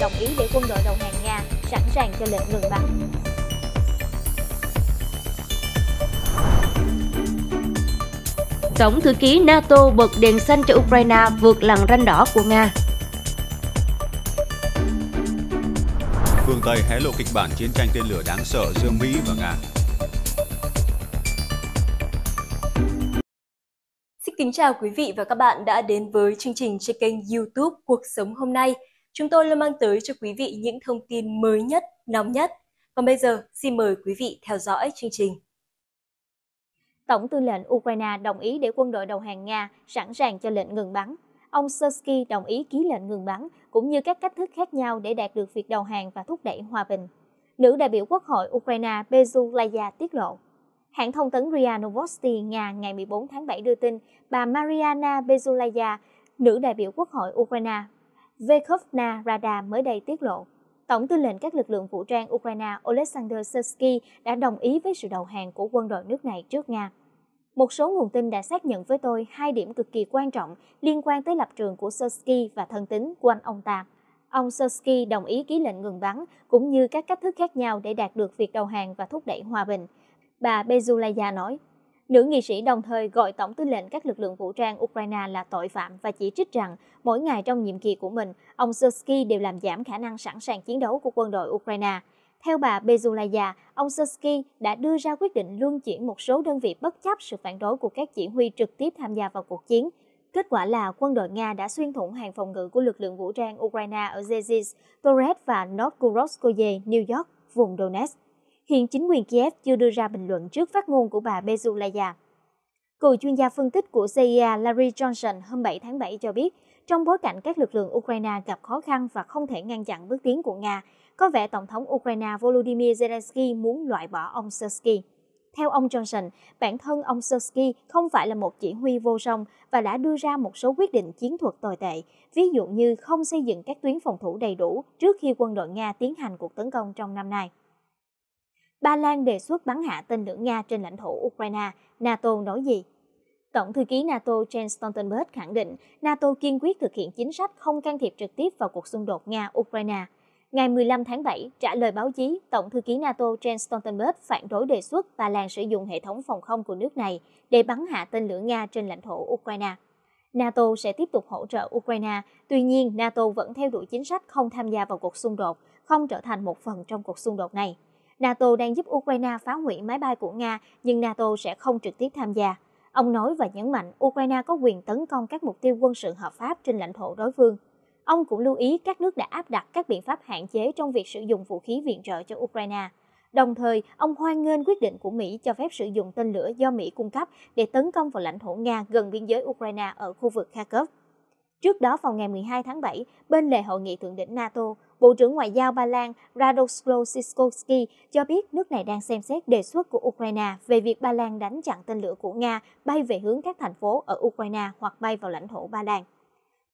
đồng ý để quân đội đầu hàng Nga, sẵn sàng cho lệnh ngừng bắn. Tổng thư ký NATO bật đèn xanh cho Ukraine vượt lằn ranh đỏ của Nga. Phương Tây hé lộ kịch bản chiến tranh tên lửa đáng sợ giữa Mỹ và Nga. Xin kính chào quý vị và các bạn đã đến với chương trình trên kênh YouTube Cuộc sống hôm nay. Chúng tôi luôn mang tới cho quý vị những thông tin mới nhất, nóng nhất. Còn bây giờ, xin mời quý vị theo dõi chương trình. Tổng tư lệnh Ukraine đồng ý để quân đội đầu hàng Nga sẵn sàng cho lệnh ngừng bắn. Ông Sersky đồng ý ký lệnh ngừng bắn, cũng như các cách thức khác nhau để đạt được việc đầu hàng và thúc đẩy hòa bình. Nữ đại biểu Quốc hội Ukraine Bezulaya tiết lộ. Hãng thông tấn RIA Novosti Nga ngày 14 tháng 7 đưa tin bà Mariana Bezulaya, nữ đại biểu Quốc hội Ukraine Vekovna Rada mới đây tiết lộ. Tổng tư lệnh các lực lượng vũ trang Ukraine Oleksandr Sersky đã đồng ý với sự đầu hàng của quân đội nước này trước Nga. Một số nguồn tin đã xác nhận với tôi hai điểm cực kỳ quan trọng liên quan tới lập trường của Sersky và thân tín của anh ông ta. Ông Sersky đồng ý ký lệnh ngừng bắn cũng như các cách thức khác nhau để đạt được việc đầu hàng và thúc đẩy hòa bình. Bà Bezulaya nói. Nữ nghị sĩ đồng thời gọi tổng tư lệnh các lực lượng vũ trang Ukraine là tội phạm và chỉ trích rằng mỗi ngày trong nhiệm kỳ của mình, ông Zelensky đều làm giảm khả năng sẵn sàng chiến đấu của quân đội Ukraine. Theo bà Bezulaya, ông Zelensky đã đưa ra quyết định luân chuyển một số đơn vị bất chấp sự phản đối của các chỉ huy trực tiếp tham gia vào cuộc chiến. Kết quả là quân đội Nga đã xuyên thủng hàng phòng ngự của lực lượng vũ trang Ukraine ở Zezis, Torres và Novgorodskoye, New York, vùng Donetsk. Hiện chính quyền Kiev chưa đưa ra bình luận trước phát ngôn của bà Bezulaya. Cựu chuyên gia phân tích của CIA Larry Johnson hôm 7 tháng 7 cho biết, trong bối cảnh các lực lượng Ukraine gặp khó khăn và không thể ngăn chặn bước tiến của Nga, có vẻ Tổng thống Ukraine Volodymyr Zelensky muốn loại bỏ ông Sersky. Theo ông Johnson, bản thân ông Sersky không phải là một chỉ huy vô song và đã đưa ra một số quyết định chiến thuật tồi tệ, ví dụ như không xây dựng các tuyến phòng thủ đầy đủ trước khi quân đội Nga tiến hành cuộc tấn công trong năm nay. Ba Lan đề xuất bắn hạ tên lửa Nga trên lãnh thổ Ukraine, NATO nói gì? Tổng thư ký NATO Jens Stoltenberg khẳng định NATO kiên quyết thực hiện chính sách không can thiệp trực tiếp vào cuộc xung đột Nga-Ukraine. Ngày 15 tháng 7, trả lời báo chí, Tổng thư ký NATO Jens Stoltenberg phản đối đề xuất Ba Lan sử dụng hệ thống phòng không của nước này để bắn hạ tên lửa Nga trên lãnh thổ Ukraine. NATO sẽ tiếp tục hỗ trợ Ukraine, tuy nhiên NATO vẫn theo đuổi chính sách không tham gia vào cuộc xung đột, không trở thành một phần trong cuộc xung đột này. NATO đang giúp Ukraine phá hủy máy bay của Nga, nhưng NATO sẽ không trực tiếp tham gia. Ông nói và nhấn mạnh Ukraine có quyền tấn công các mục tiêu quân sự hợp pháp trên lãnh thổ đối phương. Ông cũng lưu ý các nước đã áp đặt các biện pháp hạn chế trong việc sử dụng vũ khí viện trợ cho Ukraine. Đồng thời, ông hoan nghênh quyết định của Mỹ cho phép sử dụng tên lửa do Mỹ cung cấp để tấn công vào lãnh thổ Nga gần biên giới Ukraine ở khu vực Kharkov. Trước đó vào ngày 12 tháng 7, bên lề hội nghị thượng đỉnh NATO, Bộ trưởng Ngoại giao Ba Lan Radoslaw Sikorski cho biết nước này đang xem xét đề xuất của Ukraine về việc Ba Lan đánh chặn tên lửa của Nga bay về hướng các thành phố ở Ukraine hoặc bay vào lãnh thổ Ba Lan.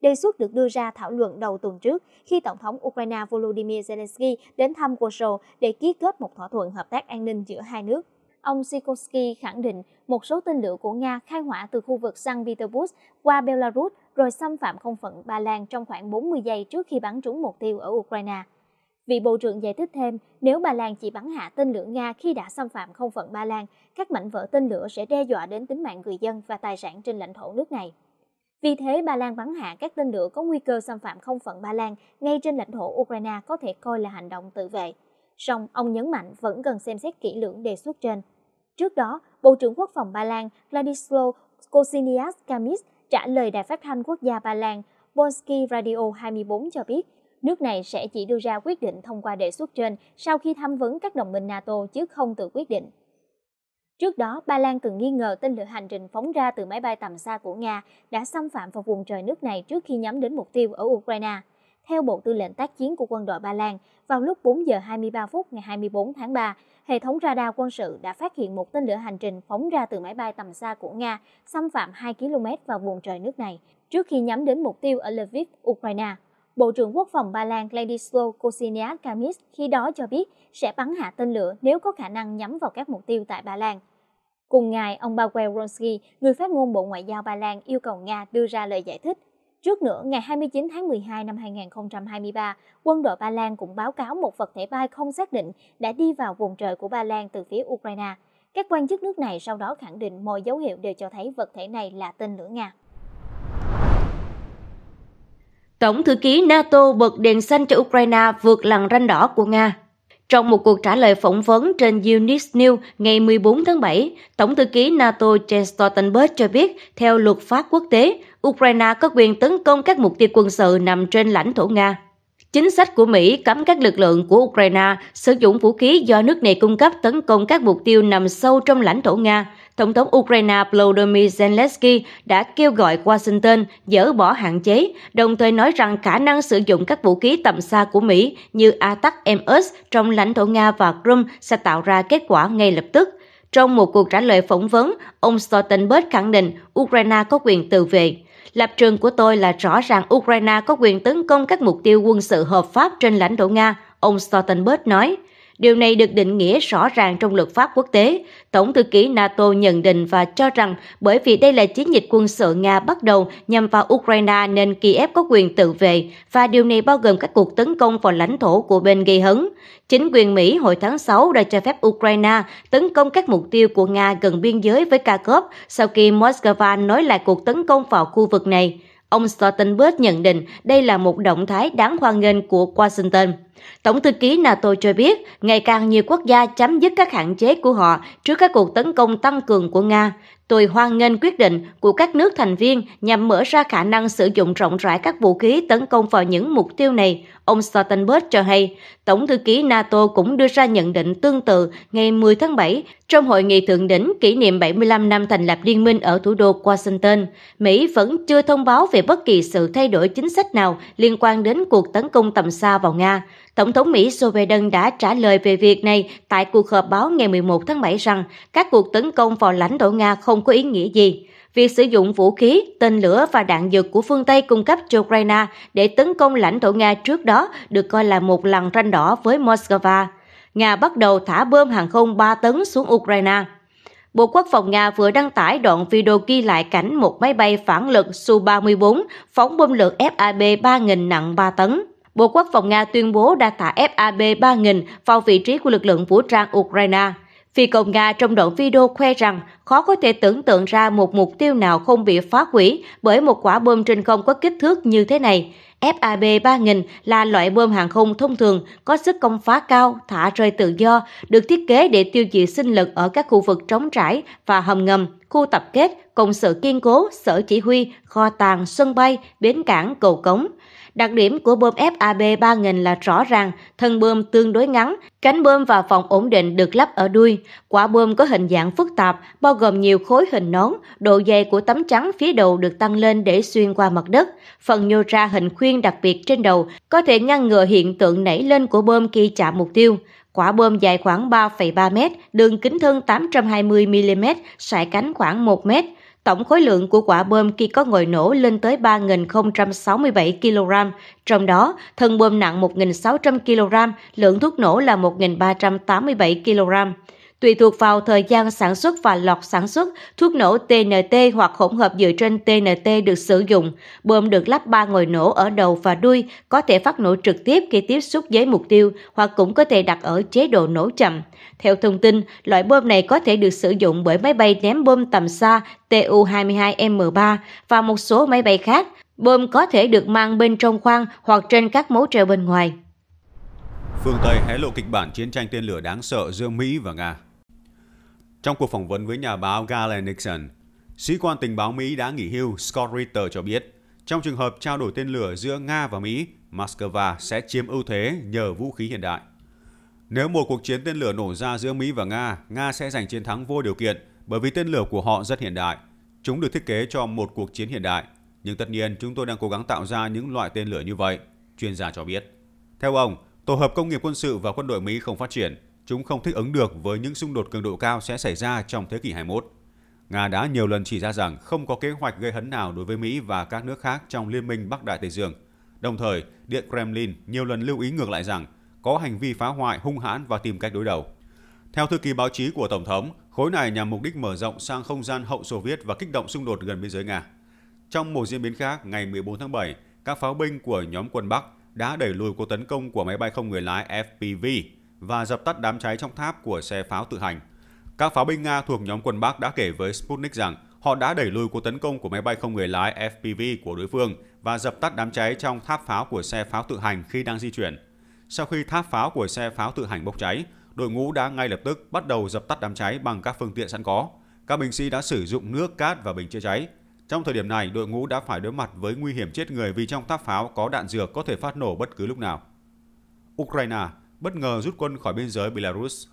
Đề xuất được đưa ra thảo luận đầu tuần trước khi Tổng thống Ukraine Volodymyr Zelensky đến thăm Warsaw để ký kết một thỏa thuận hợp tác an ninh giữa hai nước ông Sikorsky khẳng định một số tên lửa của Nga khai hỏa từ khu vực St. Petersburg qua Belarus rồi xâm phạm không phận Ba Lan trong khoảng 40 giây trước khi bắn trúng mục tiêu ở Ukraine. Vị Bộ trưởng giải thích thêm, nếu Ba Lan chỉ bắn hạ tên lửa Nga khi đã xâm phạm không phận Ba Lan, các mảnh vỡ tên lửa sẽ đe dọa đến tính mạng người dân và tài sản trên lãnh thổ nước này. Vì thế, Ba Lan bắn hạ các tên lửa có nguy cơ xâm phạm không phận Ba Lan ngay trên lãnh thổ Ukraine có thể coi là hành động tự vệ. Song, ông nhấn mạnh vẫn cần xem xét kỹ lưỡng đề xuất trên. Trước đó, Bộ trưởng Quốc phòng Ba Lan Vladislav Kosinias Kamis trả lời Đài phát thanh quốc gia Ba Lan Polski Radio 24 cho biết, nước này sẽ chỉ đưa ra quyết định thông qua đề xuất trên sau khi tham vấn các đồng minh NATO chứ không tự quyết định. Trước đó, Ba Lan từng nghi ngờ tên lửa hành trình phóng ra từ máy bay tầm xa của Nga đã xâm phạm vào vùng trời nước này trước khi nhắm đến mục tiêu ở Ukraine. Theo Bộ Tư lệnh Tác chiến của quân đội Ba Lan, vào lúc 4 giờ 23 phút ngày 24 tháng 3, hệ thống radar quân sự đã phát hiện một tên lửa hành trình phóng ra từ máy bay tầm xa của Nga xâm phạm 2 km vào vùng trời nước này, trước khi nhắm đến mục tiêu ở Lviv, Ukraine. Bộ trưởng Quốc phòng Ba Lan Ladislaw Kosiniak Kamis khi đó cho biết sẽ bắn hạ tên lửa nếu có khả năng nhắm vào các mục tiêu tại Ba Lan. Cùng ngày, ông Bawel Ronsky, người phát ngôn Bộ Ngoại giao Ba Lan yêu cầu Nga đưa ra lời giải thích Trước nữa, ngày 29 tháng 12 năm 2023, quân đội Ba Lan cũng báo cáo một vật thể bay không xác định đã đi vào vùng trời của Ba Lan từ phía Ukraine. Các quan chức nước này sau đó khẳng định mọi dấu hiệu đều cho thấy vật thể này là tên lửa Nga. Tổng thư ký NATO bật đèn xanh cho Ukraine vượt lằn ranh đỏ của Nga. Trong một cuộc trả lời phỏng vấn trên Unix News ngày 14 tháng 7, Tổng thư ký NATO Jens Stoltenberg cho biết, theo luật pháp quốc tế, Ukraine có quyền tấn công các mục tiêu quân sự nằm trên lãnh thổ Nga. Chính sách của Mỹ cấm các lực lượng của Ukraine sử dụng vũ khí do nước này cung cấp tấn công các mục tiêu nằm sâu trong lãnh thổ Nga. Tổng thống Ukraine Volodymyr Zelensky đã kêu gọi Washington dỡ bỏ hạn chế, đồng thời nói rằng khả năng sử dụng các vũ khí tầm xa của Mỹ như atac ms trong lãnh thổ Nga và Crimea sẽ tạo ra kết quả ngay lập tức. Trong một cuộc trả lời phỏng vấn, ông Stoltenberg khẳng định Ukraine có quyền tự vệ. Lập trường của tôi là rõ ràng Ukraine có quyền tấn công các mục tiêu quân sự hợp pháp trên lãnh thổ Nga, ông Stoltenberg nói. Điều này được định nghĩa rõ ràng trong luật pháp quốc tế. Tổng thư ký NATO nhận định và cho rằng bởi vì đây là chiến dịch quân sự Nga bắt đầu nhằm vào Ukraine nên Kiev có quyền tự vệ và điều này bao gồm các cuộc tấn công vào lãnh thổ của bên gây hấn. Chính quyền Mỹ hồi tháng 6 đã cho phép Ukraine tấn công các mục tiêu của Nga gần biên giới với Kharkov sau khi Moscow nói lại cuộc tấn công vào khu vực này. Ông Stoltenberg nhận định đây là một động thái đáng hoan nghênh của Washington. Tổng thư ký NATO cho biết, ngày càng nhiều quốc gia chấm dứt các hạn chế của họ trước các cuộc tấn công tăng cường của Nga. Tôi hoan nghênh quyết định của các nước thành viên nhằm mở ra khả năng sử dụng rộng rãi các vũ khí tấn công vào những mục tiêu này, ông Stoltenberg cho hay. Tổng thư ký NATO cũng đưa ra nhận định tương tự ngày 10 tháng 7 trong hội nghị thượng đỉnh kỷ niệm 75 năm thành lập liên minh ở thủ đô Washington. Mỹ vẫn chưa thông báo về bất kỳ sự thay đổi chính sách nào liên quan đến cuộc tấn công tầm xa vào Nga. Tổng thống Mỹ Joe Biden đã trả lời về việc này tại cuộc họp báo ngày 11 tháng 7 rằng các cuộc tấn công vào lãnh thổ Nga không có ý nghĩa gì. Việc sử dụng vũ khí, tên lửa và đạn dược của phương Tây cung cấp cho Ukraine để tấn công lãnh thổ Nga trước đó được coi là một lần ranh đỏ với Moscow. Nga bắt đầu thả bơm hàng không 3 tấn xuống Ukraine. Bộ Quốc phòng Nga vừa đăng tải đoạn video ghi lại cảnh một máy bay phản lực Su-34 phóng bom lượng FAB 3.000 nặng 3 tấn. Bộ Quốc phòng Nga tuyên bố đã thả FAB-3000 vào vị trí của lực lượng vũ trang Ukraine. Phi công Nga trong đoạn video khoe rằng khó có thể tưởng tượng ra một mục tiêu nào không bị phá hủy bởi một quả bom trên không có kích thước như thế này. FAB-3000 là loại bom hàng không thông thường có sức công phá cao, thả rơi tự do, được thiết kế để tiêu diệt sinh lực ở các khu vực trống trải và hầm ngầm, khu tập kết, công sở kiên cố, sở chỉ huy, kho tàng, sân bay, bến cảng, cầu cống – Đặc điểm của bơm FAB 3000 là rõ ràng, thân bơm tương đối ngắn, cánh bơm và phòng ổn định được lắp ở đuôi. Quả bơm có hình dạng phức tạp, bao gồm nhiều khối hình nón, độ dày của tấm trắng phía đầu được tăng lên để xuyên qua mặt đất. Phần nhô ra hình khuyên đặc biệt trên đầu có thể ngăn ngừa hiện tượng nảy lên của bơm khi chạm mục tiêu. Quả bơm dài khoảng 3,3 m, đường kính thân 820 mm, sải cánh khoảng 1 m Tổng khối lượng của quả bom khi có ngồi nổ lên tới 3.067 kg, trong đó thân bom nặng 1.600 kg, lượng thuốc nổ là 1.387 kg tùy thuộc vào thời gian sản xuất và lọt sản xuất, thuốc nổ TNT hoặc hỗn hợp dựa trên TNT được sử dụng, bơm được lắp ba ngồi nổ ở đầu và đuôi, có thể phát nổ trực tiếp khi tiếp xúc với mục tiêu hoặc cũng có thể đặt ở chế độ nổ chậm. Theo thông tin, loại bơm này có thể được sử dụng bởi máy bay ném bơm tầm xa Tu-22M3 và một số máy bay khác. Bơm có thể được mang bên trong khoang hoặc trên các mố treo bên ngoài. Phương Tây hé lộ kịch bản chiến tranh tên lửa đáng sợ giữa Mỹ và Nga. Trong cuộc phỏng vấn với nhà báo Galen Nixon, sĩ quan tình báo Mỹ đã nghỉ hưu Scott Ritter cho biết, trong trường hợp trao đổi tên lửa giữa Nga và Mỹ, Moscow sẽ chiếm ưu thế nhờ vũ khí hiện đại. Nếu một cuộc chiến tên lửa nổ ra giữa Mỹ và Nga, Nga sẽ giành chiến thắng vô điều kiện bởi vì tên lửa của họ rất hiện đại. Chúng được thiết kế cho một cuộc chiến hiện đại. Nhưng tất nhiên, chúng tôi đang cố gắng tạo ra những loại tên lửa như vậy, chuyên gia cho biết. Theo ông, Tổ hợp công nghiệp quân sự và quân đội Mỹ không phát triển, chúng không thích ứng được với những xung đột cường độ cao sẽ xảy ra trong thế kỷ 21. Nga đã nhiều lần chỉ ra rằng không có kế hoạch gây hấn nào đối với Mỹ và các nước khác trong Liên minh Bắc Đại Tây Dương. Đồng thời, Điện Kremlin nhiều lần lưu ý ngược lại rằng có hành vi phá hoại hung hãn và tìm cách đối đầu. Theo thư ký báo chí của Tổng thống, khối này nhằm mục đích mở rộng sang không gian hậu Xô Viết và kích động xung đột gần biên giới Nga. Trong một diễn biến khác, ngày 14 tháng 7, các pháo binh của nhóm quân Bắc đã đẩy lùi cuộc tấn công của máy bay không người lái FPV và dập tắt đám cháy trong tháp của xe pháo tự hành. Các pháo binh Nga thuộc nhóm quân Bắc đã kể với Sputnik rằng họ đã đẩy lùi cuộc tấn công của máy bay không người lái FPV của đối phương và dập tắt đám cháy trong tháp pháo của xe pháo tự hành khi đang di chuyển. Sau khi tháp pháo của xe pháo tự hành bốc cháy, đội ngũ đã ngay lập tức bắt đầu dập tắt đám cháy bằng các phương tiện sẵn có. Các binh sĩ đã sử dụng nước, cát và bình chữa cháy, trong thời điểm này, đội ngũ đã phải đối mặt với nguy hiểm chết người vì trong tháp pháo có đạn dược có thể phát nổ bất cứ lúc nào. Ukraine bất ngờ rút quân khỏi biên giới Belarus.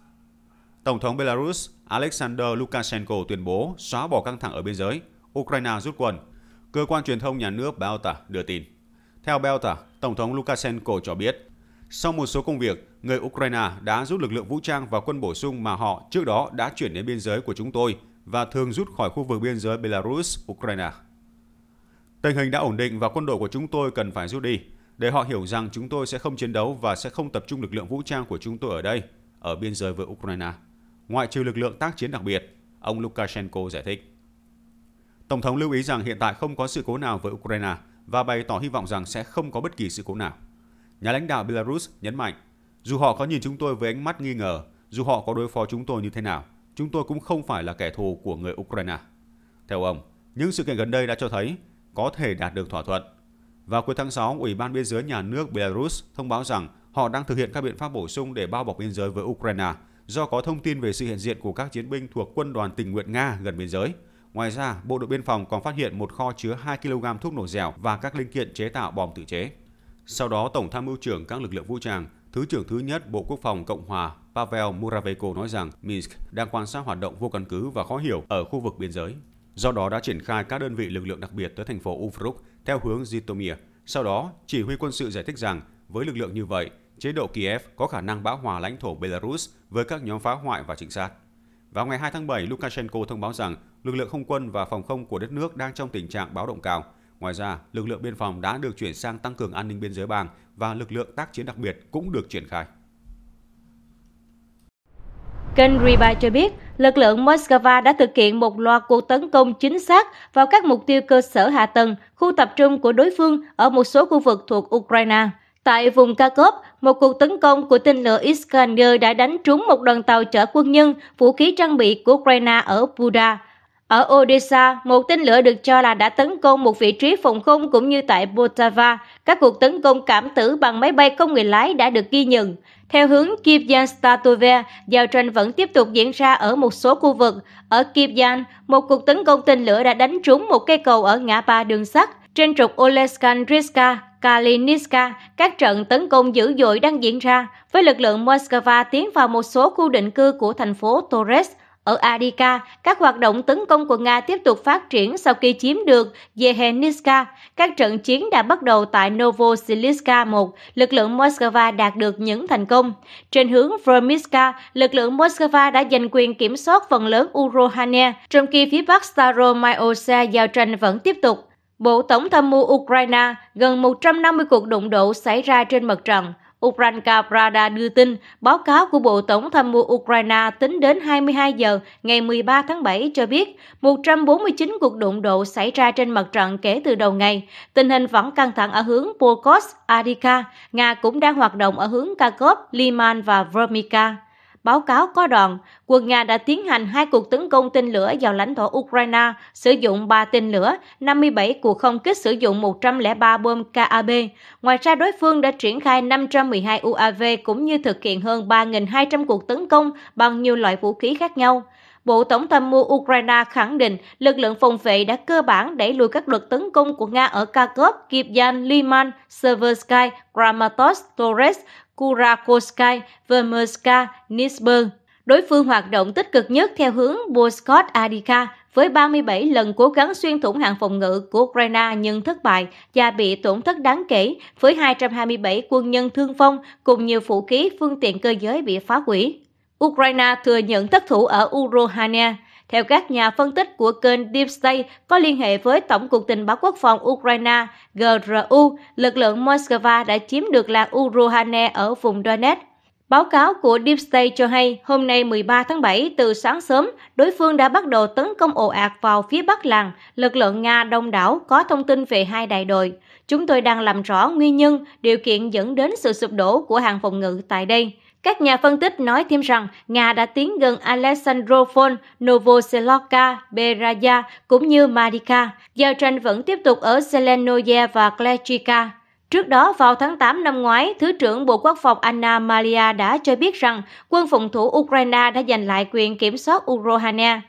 Tổng thống Belarus Alexander Lukashenko tuyên bố xóa bỏ căng thẳng ở biên giới, Ukraine rút quân. Cơ quan truyền thông nhà nước Belta đưa tin. Theo Belta, Tổng thống Lukashenko cho biết, sau một số công việc, người Ukraine đã rút lực lượng vũ trang và quân bổ sung mà họ trước đó đã chuyển đến biên giới của chúng tôi – và thường rút khỏi khu vực biên giới Belarus-Ukraine. Tình hình đã ổn định và quân đội của chúng tôi cần phải rút đi, để họ hiểu rằng chúng tôi sẽ không chiến đấu và sẽ không tập trung lực lượng vũ trang của chúng tôi ở đây, ở biên giới với Ukraine, ngoại trừ lực lượng tác chiến đặc biệt, ông Lukashenko giải thích. Tổng thống lưu ý rằng hiện tại không có sự cố nào với Ukraine và bày tỏ hy vọng rằng sẽ không có bất kỳ sự cố nào. Nhà lãnh đạo Belarus nhấn mạnh, dù họ có nhìn chúng tôi với ánh mắt nghi ngờ, dù họ có đối phó chúng tôi như thế nào, chúng tôi cũng không phải là kẻ thù của người Ukraine. Theo ông, những sự kiện gần đây đã cho thấy có thể đạt được thỏa thuận. Vào cuối tháng 6, Ủy ban biên giới nhà nước Belarus thông báo rằng họ đang thực hiện các biện pháp bổ sung để bao bọc biên giới với Ukraine do có thông tin về sự hiện diện của các chiến binh thuộc quân đoàn tình nguyện Nga gần biên giới. Ngoài ra, Bộ đội biên phòng còn phát hiện một kho chứa 2 kg thuốc nổ dẻo và các linh kiện chế tạo bom tự chế. Sau đó, Tổng tham mưu trưởng các lực lượng vũ trang Thứ trưởng thứ nhất Bộ Quốc phòng Cộng hòa Pavel Muraveko nói rằng Minsk đang quan sát hoạt động vô căn cứ và khó hiểu ở khu vực biên giới. Do đó đã triển khai các đơn vị lực lượng đặc biệt tới thành phố Uvruk theo hướng Zhytomyr. Sau đó, chỉ huy quân sự giải thích rằng với lực lượng như vậy, chế độ Kiev có khả năng bão hòa lãnh thổ Belarus với các nhóm phá hoại và trinh sát. Vào ngày 2 tháng 7, Lukashenko thông báo rằng lực lượng không quân và phòng không của đất nước đang trong tình trạng báo động cao – Ngoài ra, lực lượng biên phòng đã được chuyển sang tăng cường an ninh biên giới bàng và lực lượng tác chiến đặc biệt cũng được triển khai. Kênh Riba cho biết, lực lượng Moscow đã thực hiện một loạt cuộc tấn công chính xác vào các mục tiêu cơ sở hạ tầng, khu tập trung của đối phương ở một số khu vực thuộc Ukraine. Tại vùng Kharkov, một cuộc tấn công của tên lửa Iskander đã đánh trúng một đoàn tàu chở quân nhân, vũ khí trang bị của Ukraine ở Buda, ở Odessa, một tên lửa được cho là đã tấn công một vị trí phòng không cũng như tại Poltava. Các cuộc tấn công cảm tử bằng máy bay không người lái đã được ghi nhận. Theo hướng Kivyan Statove, giao tranh vẫn tiếp tục diễn ra ở một số khu vực. Ở Kivyan, một cuộc tấn công tên lửa đã đánh trúng một cây cầu ở ngã ba đường sắt. Trên trục Oleskandriska, Kalinitska, các trận tấn công dữ dội đang diễn ra, với lực lượng Moscow tiến vào một số khu định cư của thành phố Torres. Ở Adika, các hoạt động tấn công của Nga tiếp tục phát triển sau khi chiếm được Yeheniska. Các trận chiến đã bắt đầu tại Novosiliska 1, lực lượng Moscow đạt được những thành công. Trên hướng Vermiska, lực lượng Moscow đã giành quyền kiểm soát phần lớn Urohane, trong khi phía bắc Staromyose giao tranh vẫn tiếp tục. Bộ Tổng tham mưu Ukraine, gần 150 cuộc đụng độ xảy ra trên mặt trận. Ukrainka Prada đưa tin, báo cáo của Bộ Tổng tham mưu Ukraine tính đến 22 giờ ngày 13 tháng 7 cho biết 149 cuộc đụng độ xảy ra trên mặt trận kể từ đầu ngày. Tình hình vẫn căng thẳng ở hướng Pokos, Adika. Nga cũng đang hoạt động ở hướng Kharkov, Liman và Vermika. Báo cáo có đoạn, quân Nga đã tiến hành hai cuộc tấn công tên lửa vào lãnh thổ Ukraine, sử dụng 3 tên lửa, 57 cuộc không kích sử dụng 103 bom KAB. Ngoài ra, đối phương đã triển khai 512 UAV cũng như thực hiện hơn 3.200 cuộc tấn công bằng nhiều loại vũ khí khác nhau. Bộ Tổng tham mưu Ukraine khẳng định lực lượng phòng vệ đã cơ bản đẩy lùi các đợt tấn công của Nga ở Kharkov, Kivyan, Liman, Seversky, Kramatorsk, Torres, Kurakovsky, Vermerska, Nisberg. Đối phương hoạt động tích cực nhất theo hướng Boskot Adika với 37 lần cố gắng xuyên thủng hàng phòng ngự của Ukraine nhưng thất bại và bị tổn thất đáng kể với 227 quân nhân thương vong cùng nhiều vũ khí phương tiện cơ giới bị phá hủy. Ukraine thừa nhận thất thủ ở Urohania, theo các nhà phân tích của kênh Deep State có liên hệ với Tổng cục Tình báo Quốc phòng Ukraine GRU, lực lượng Moscow đã chiếm được làng Uruhane ở vùng Donetsk. Báo cáo của Deep State cho hay, hôm nay 13 tháng 7, từ sáng sớm, đối phương đã bắt đầu tấn công ồ ạt vào phía bắc làng. Lực lượng Nga đông đảo có thông tin về hai đại đội. Chúng tôi đang làm rõ nguyên nhân, điều kiện dẫn đến sự sụp đổ của hàng phòng ngự tại đây. Các nhà phân tích nói thêm rằng Nga đã tiến gần Alexandropol, Novoselokha, Beraya cũng như Marika. Giao tranh vẫn tiếp tục ở Selenoye và Klechika. Trước đó, vào tháng 8 năm ngoái, Thứ trưởng Bộ Quốc phòng Anna Malia đã cho biết rằng quân phòng thủ Ukraine đã giành lại quyền kiểm soát Urohania.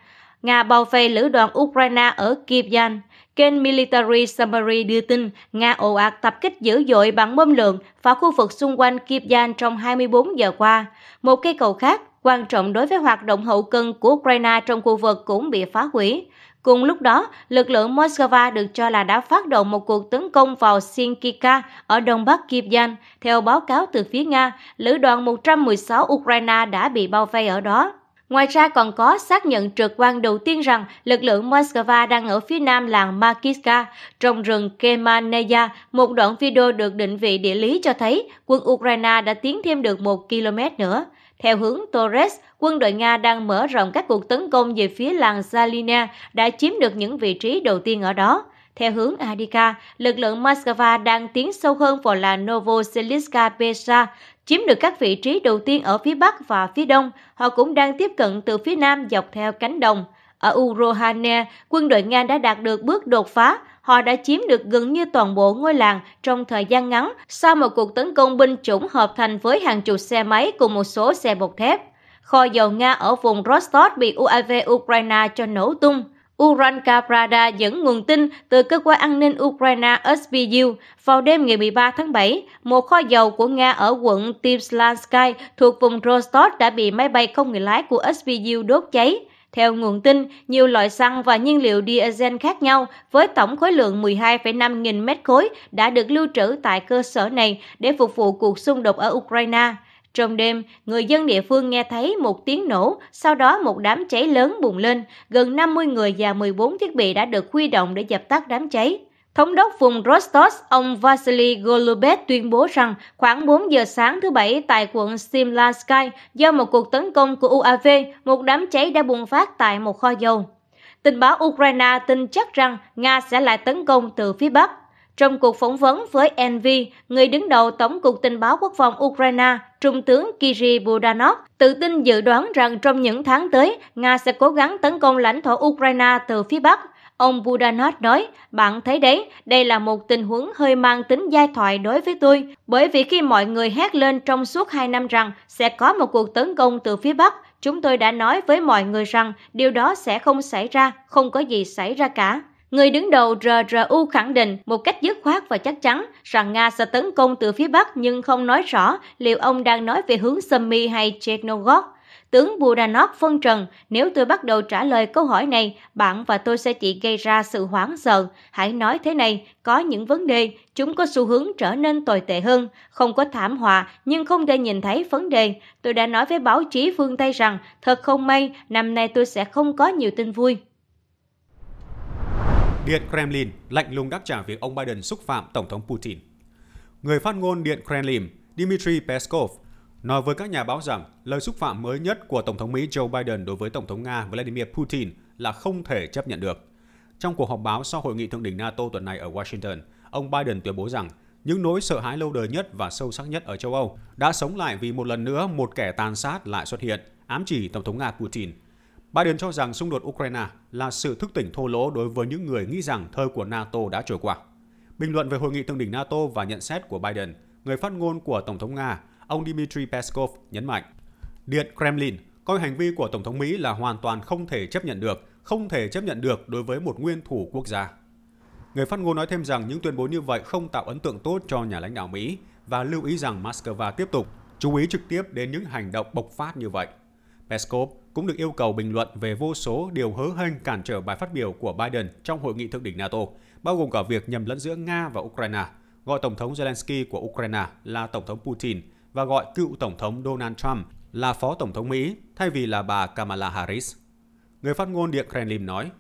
Nga bao vây lữ đoàn Ukraine ở Kievan. Kênh Military Summary đưa tin Nga ồ ạt tập kích dữ dội bằng bom lượng vào khu vực xung quanh Kyivyan trong 24 giờ qua. Một cây cầu khác quan trọng đối với hoạt động hậu cần của Ukraine trong khu vực cũng bị phá hủy. Cùng lúc đó, lực lượng Moscow được cho là đã phát động một cuộc tấn công vào Sinkivka ở đông bắc Kyivyan, Theo báo cáo từ phía Nga, lữ đoàn 116 Ukraine đã bị bao vây ở đó. Ngoài ra còn có xác nhận trực quan đầu tiên rằng lực lượng Moscow đang ở phía nam làng Makiska, trong rừng Kemaneya. Một đoạn video được định vị địa lý cho thấy quân Ukraine đã tiến thêm được một km nữa. Theo hướng Torres, quân đội Nga đang mở rộng các cuộc tấn công về phía làng Zalina đã chiếm được những vị trí đầu tiên ở đó. Theo hướng Adika, lực lượng Moscow đang tiến sâu hơn vào là Novoselitska Pesa, chiếm được các vị trí đầu tiên ở phía Bắc và phía Đông, họ cũng đang tiếp cận từ phía Nam dọc theo cánh đồng. Ở Urohane, quân đội Nga đã đạt được bước đột phá, họ đã chiếm được gần như toàn bộ ngôi làng trong thời gian ngắn sau một cuộc tấn công binh chủng hợp thành với hàng chục xe máy cùng một số xe bọc thép. Kho dầu Nga ở vùng Rostov bị UAV Ukraine cho nổ tung. Uranka Prada dẫn nguồn tin từ cơ quan an ninh Ukraine SBU vào đêm ngày 13 tháng 7, một kho dầu của Nga ở quận Timslanskaya thuộc vùng Rostov đã bị máy bay không người lái của SBU đốt cháy. Theo nguồn tin, nhiều loại xăng và nhiên liệu diesel khác nhau với tổng khối lượng 12,5 nghìn mét khối đã được lưu trữ tại cơ sở này để phục vụ cuộc xung đột ở Ukraine. Trong đêm, người dân địa phương nghe thấy một tiếng nổ, sau đó một đám cháy lớn bùng lên, gần 50 người và 14 thiết bị đã được huy động để dập tắt đám cháy. Thống đốc vùng Rostov, ông Vasily Golubet tuyên bố rằng khoảng 4 giờ sáng thứ Bảy tại quận Simlanskaya, do một cuộc tấn công của UAV, một đám cháy đã bùng phát tại một kho dầu. Tình báo Ukraine tin chắc rằng Nga sẽ lại tấn công từ phía Bắc. Trong cuộc phỏng vấn với NV, người đứng đầu Tổng cục Tình báo Quốc phòng Ukraine, Trung tướng Kiri Budanov, tự tin dự đoán rằng trong những tháng tới, Nga sẽ cố gắng tấn công lãnh thổ Ukraine từ phía Bắc. Ông Budanov nói, bạn thấy đấy, đây là một tình huống hơi mang tính giai thoại đối với tôi, bởi vì khi mọi người hét lên trong suốt hai năm rằng sẽ có một cuộc tấn công từ phía Bắc, chúng tôi đã nói với mọi người rằng điều đó sẽ không xảy ra, không có gì xảy ra cả. Người đứng đầu RRU khẳng định một cách dứt khoát và chắc chắn rằng Nga sẽ tấn công từ phía Bắc nhưng không nói rõ liệu ông đang nói về hướng Sumy hay Chernogorsk. Tướng Budanov phân trần, nếu tôi bắt đầu trả lời câu hỏi này, bạn và tôi sẽ chỉ gây ra sự hoảng sợ. Hãy nói thế này, có những vấn đề, chúng có xu hướng trở nên tồi tệ hơn, không có thảm họa nhưng không thể nhìn thấy vấn đề. Tôi đã nói với báo chí phương Tây rằng, thật không may, năm nay tôi sẽ không có nhiều tin vui. Điện Kremlin lạnh lùng đáp trả việc ông Biden xúc phạm Tổng thống Putin. Người phát ngôn Điện Kremlin Dmitry Peskov nói với các nhà báo rằng lời xúc phạm mới nhất của Tổng thống Mỹ Joe Biden đối với Tổng thống Nga Vladimir Putin là không thể chấp nhận được. Trong cuộc họp báo sau hội nghị thượng đỉnh NATO tuần này ở Washington, ông Biden tuyên bố rằng những nỗi sợ hãi lâu đời nhất và sâu sắc nhất ở châu Âu đã sống lại vì một lần nữa một kẻ tàn sát lại xuất hiện, ám chỉ Tổng thống Nga Putin Biden cho rằng xung đột Ukraine là sự thức tỉnh thô lỗ đối với những người nghĩ rằng thời của NATO đã trôi qua. Bình luận về hội nghị thượng đỉnh NATO và nhận xét của Biden, người phát ngôn của Tổng thống Nga, ông Dmitry Peskov nhấn mạnh, Điện Kremlin coi hành vi của Tổng thống Mỹ là hoàn toàn không thể chấp nhận được, không thể chấp nhận được đối với một nguyên thủ quốc gia. Người phát ngôn nói thêm rằng những tuyên bố như vậy không tạo ấn tượng tốt cho nhà lãnh đạo Mỹ và lưu ý rằng Moscow tiếp tục chú ý trực tiếp đến những hành động bộc phát như vậy. Peskov cũng được yêu cầu bình luận về vô số điều hớ hênh cản trở bài phát biểu của Biden trong hội nghị thượng đỉnh NATO, bao gồm cả việc nhầm lẫn giữa Nga và Ukraine, gọi Tổng thống Zelensky của Ukraine là Tổng thống Putin và gọi cựu Tổng thống Donald Trump là Phó Tổng thống Mỹ thay vì là bà Kamala Harris. Người phát ngôn Điện Kremlin nói,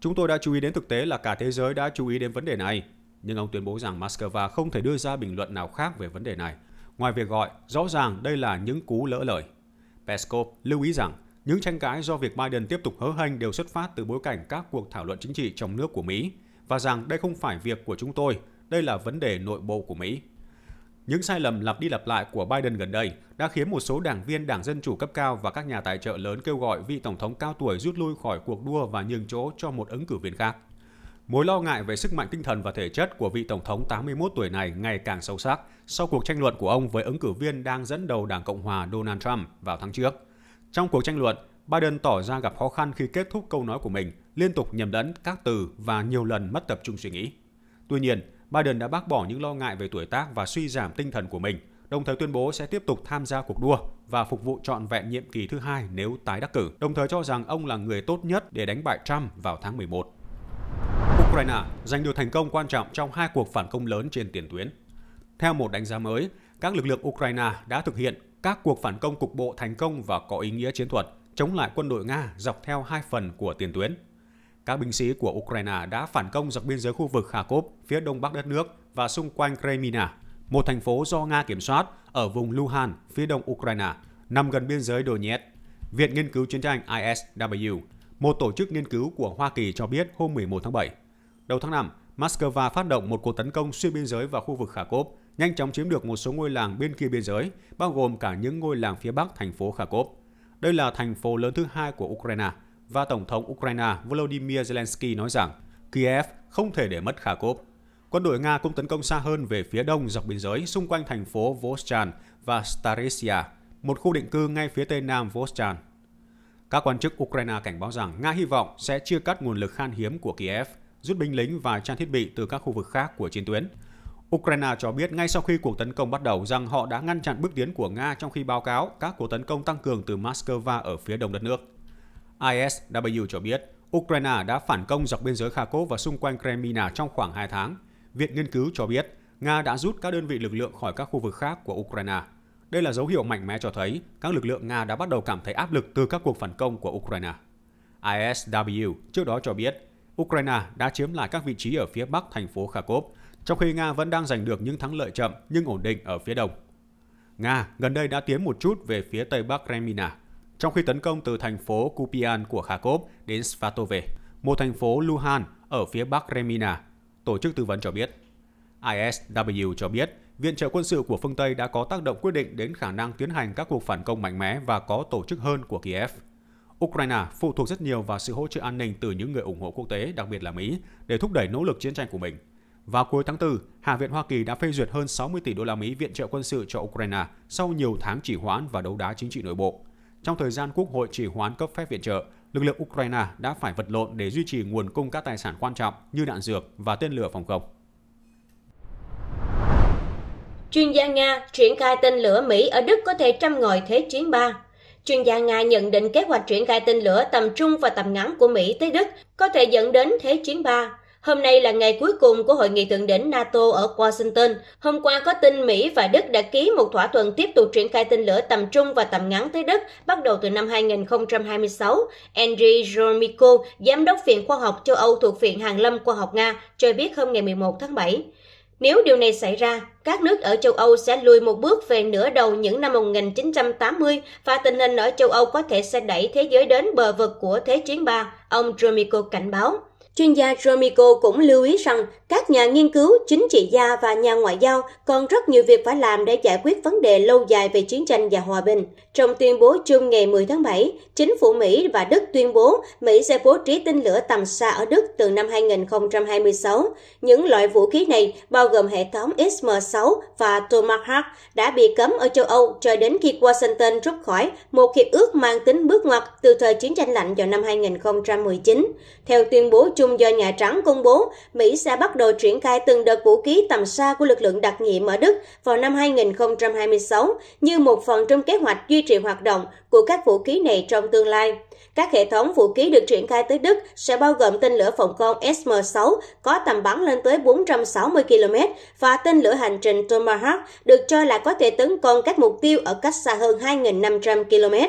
Chúng tôi đã chú ý đến thực tế là cả thế giới đã chú ý đến vấn đề này, nhưng ông tuyên bố rằng Moscow không thể đưa ra bình luận nào khác về vấn đề này, ngoài việc gọi rõ ràng đây là những cú lỡ lời. Peskov lưu ý rằng những tranh cãi do việc Biden tiếp tục hớ hênh đều xuất phát từ bối cảnh các cuộc thảo luận chính trị trong nước của Mỹ và rằng đây không phải việc của chúng tôi, đây là vấn đề nội bộ của Mỹ. Những sai lầm lặp đi lặp lại của Biden gần đây đã khiến một số đảng viên Đảng Dân Chủ cấp cao và các nhà tài trợ lớn kêu gọi vị Tổng thống cao tuổi rút lui khỏi cuộc đua và nhường chỗ cho một ứng cử viên khác. Mối lo ngại về sức mạnh tinh thần và thể chất của vị Tổng thống 81 tuổi này ngày càng sâu sắc sau cuộc tranh luận của ông với ứng cử viên đang dẫn đầu Đảng Cộng hòa Donald Trump vào tháng trước. Trong cuộc tranh luận, Biden tỏ ra gặp khó khăn khi kết thúc câu nói của mình, liên tục nhầm lẫn các từ và nhiều lần mất tập trung suy nghĩ. Tuy nhiên, Biden đã bác bỏ những lo ngại về tuổi tác và suy giảm tinh thần của mình, đồng thời tuyên bố sẽ tiếp tục tham gia cuộc đua và phục vụ trọn vẹn nhiệm kỳ thứ hai nếu tái đắc cử, đồng thời cho rằng ông là người tốt nhất để đánh bại Trump vào tháng 11. Ukraine giành được thành công quan trọng trong hai cuộc phản công lớn trên tiền tuyến. Theo một đánh giá mới, các lực lượng Ukraine đã thực hiện các cuộc phản công cục bộ thành công và có ý nghĩa chiến thuật chống lại quân đội Nga dọc theo hai phần của tiền tuyến. Các binh sĩ của Ukraine đã phản công dọc biên giới khu vực Kharkov phía đông bắc đất nước và xung quanh Kremina, một thành phố do Nga kiểm soát ở vùng Luhan phía đông Ukraine, nằm gần biên giới Donetsk. Viện Nghiên cứu Chiến tranh ISW, một tổ chức nghiên cứu của Hoa Kỳ cho biết hôm 11 tháng 7. Đầu tháng 5, Moscow phát động một cuộc tấn công xuyên biên giới vào khu vực Kharkov nhanh chóng chiếm được một số ngôi làng bên kia biên giới, bao gồm cả những ngôi làng phía bắc thành phố Kharkov. Đây là thành phố lớn thứ hai của Ukraine và Tổng thống Ukraine Volodymyr Zelensky nói rằng Kiev không thể để mất Kharkov. Quân đội Nga cũng tấn công xa hơn về phía đông dọc biên giới xung quanh thành phố Voschan và Staresia, một khu định cư ngay phía tây nam Voschan. Các quan chức Ukraine cảnh báo rằng Nga hy vọng sẽ chia cắt nguồn lực khan hiếm của Kiev, rút binh lính và trang thiết bị từ các khu vực khác của chiến tuyến, Ukraine cho biết ngay sau khi cuộc tấn công bắt đầu rằng họ đã ngăn chặn bước tiến của Nga trong khi báo cáo các cuộc tấn công tăng cường từ Moscow ở phía đông đất nước. ISW cho biết Ukraine đã phản công dọc biên giới Kharkov và xung quanh Kremlin trong khoảng 2 tháng. Viện nghiên cứu cho biết Nga đã rút các đơn vị lực lượng khỏi các khu vực khác của Ukraine. Đây là dấu hiệu mạnh mẽ cho thấy các lực lượng Nga đã bắt đầu cảm thấy áp lực từ các cuộc phản công của Ukraine. ISW trước đó cho biết Ukraine đã chiếm lại các vị trí ở phía bắc thành phố Kharkov trong khi Nga vẫn đang giành được những thắng lợi chậm nhưng ổn định ở phía đông. Nga gần đây đã tiến một chút về phía tây bắc Kremlina, trong khi tấn công từ thành phố Kupian của Kharkov đến Svatove, một thành phố Luhan ở phía bắc Kremlina, tổ chức tư vấn cho biết. ISW cho biết viện trợ quân sự của phương Tây đã có tác động quyết định đến khả năng tiến hành các cuộc phản công mạnh mẽ và có tổ chức hơn của Kiev. Ukraine phụ thuộc rất nhiều vào sự hỗ trợ an ninh từ những người ủng hộ quốc tế, đặc biệt là Mỹ, để thúc đẩy nỗ lực chiến tranh của mình. Vào cuối tháng 4, Hạ viện Hoa Kỳ đã phê duyệt hơn 60 tỷ đô la Mỹ viện trợ quân sự cho Ukraine sau nhiều tháng trì hoãn và đấu đá chính trị nội bộ. Trong thời gian Quốc hội trì hoãn cấp phép viện trợ, lực lượng Ukraine đã phải vật lộn để duy trì nguồn cung các tài sản quan trọng như đạn dược và tên lửa phòng không. Chuyên gia Nga triển khai tên lửa Mỹ ở Đức có thể trăm ngòi Thế chiến 3 Chuyên gia Nga nhận định kế hoạch triển khai tên lửa tầm trung và tầm ngắn của Mỹ tới Đức có thể dẫn đến Thế chiến 3. Hôm nay là ngày cuối cùng của hội nghị thượng đỉnh NATO ở Washington. Hôm qua có tin Mỹ và Đức đã ký một thỏa thuận tiếp tục triển khai tên lửa tầm trung và tầm ngắn tới Đức bắt đầu từ năm 2026. Andriy Romiko, giám đốc Viện Khoa học châu Âu thuộc Viện Hàn lâm Khoa học Nga, cho biết hôm ngày 11 tháng 7. Nếu điều này xảy ra, các nước ở châu Âu sẽ lùi một bước về nửa đầu những năm 1980 và tình hình ở châu Âu có thể sẽ đẩy thế giới đến bờ vực của Thế chiến 3, ông Dromiko cảnh báo. Chuyên gia Romico cũng lưu ý rằng các nhà nghiên cứu, chính trị gia và nhà ngoại giao còn rất nhiều việc phải làm để giải quyết vấn đề lâu dài về chiến tranh và hòa bình. Trong tuyên bố chung ngày 10 tháng 7, chính phủ Mỹ và Đức tuyên bố Mỹ sẽ bố trí tên lửa tầm xa ở Đức từ năm 2026. Những loại vũ khí này bao gồm hệ thống SM-6 và Tomahawk đã bị cấm ở châu Âu cho đến khi Washington rút khỏi một hiệp ước mang tính bước ngoặt từ thời chiến tranh lạnh vào năm 2019. Theo tuyên bố chung do Nhà Trắng công bố, Mỹ sẽ bắt bắt đầu triển khai từng đợt vũ khí tầm xa của lực lượng đặc nhiệm ở Đức vào năm 2026 như một phần trong kế hoạch duy trì hoạt động của các vũ khí này trong tương lai. Các hệ thống vũ khí được triển khai tới Đức sẽ bao gồm tên lửa phòng không SM-6 có tầm bắn lên tới 460 km và tên lửa hành trình Tomahawk được cho là có thể tấn công các mục tiêu ở cách xa hơn 2.500 km.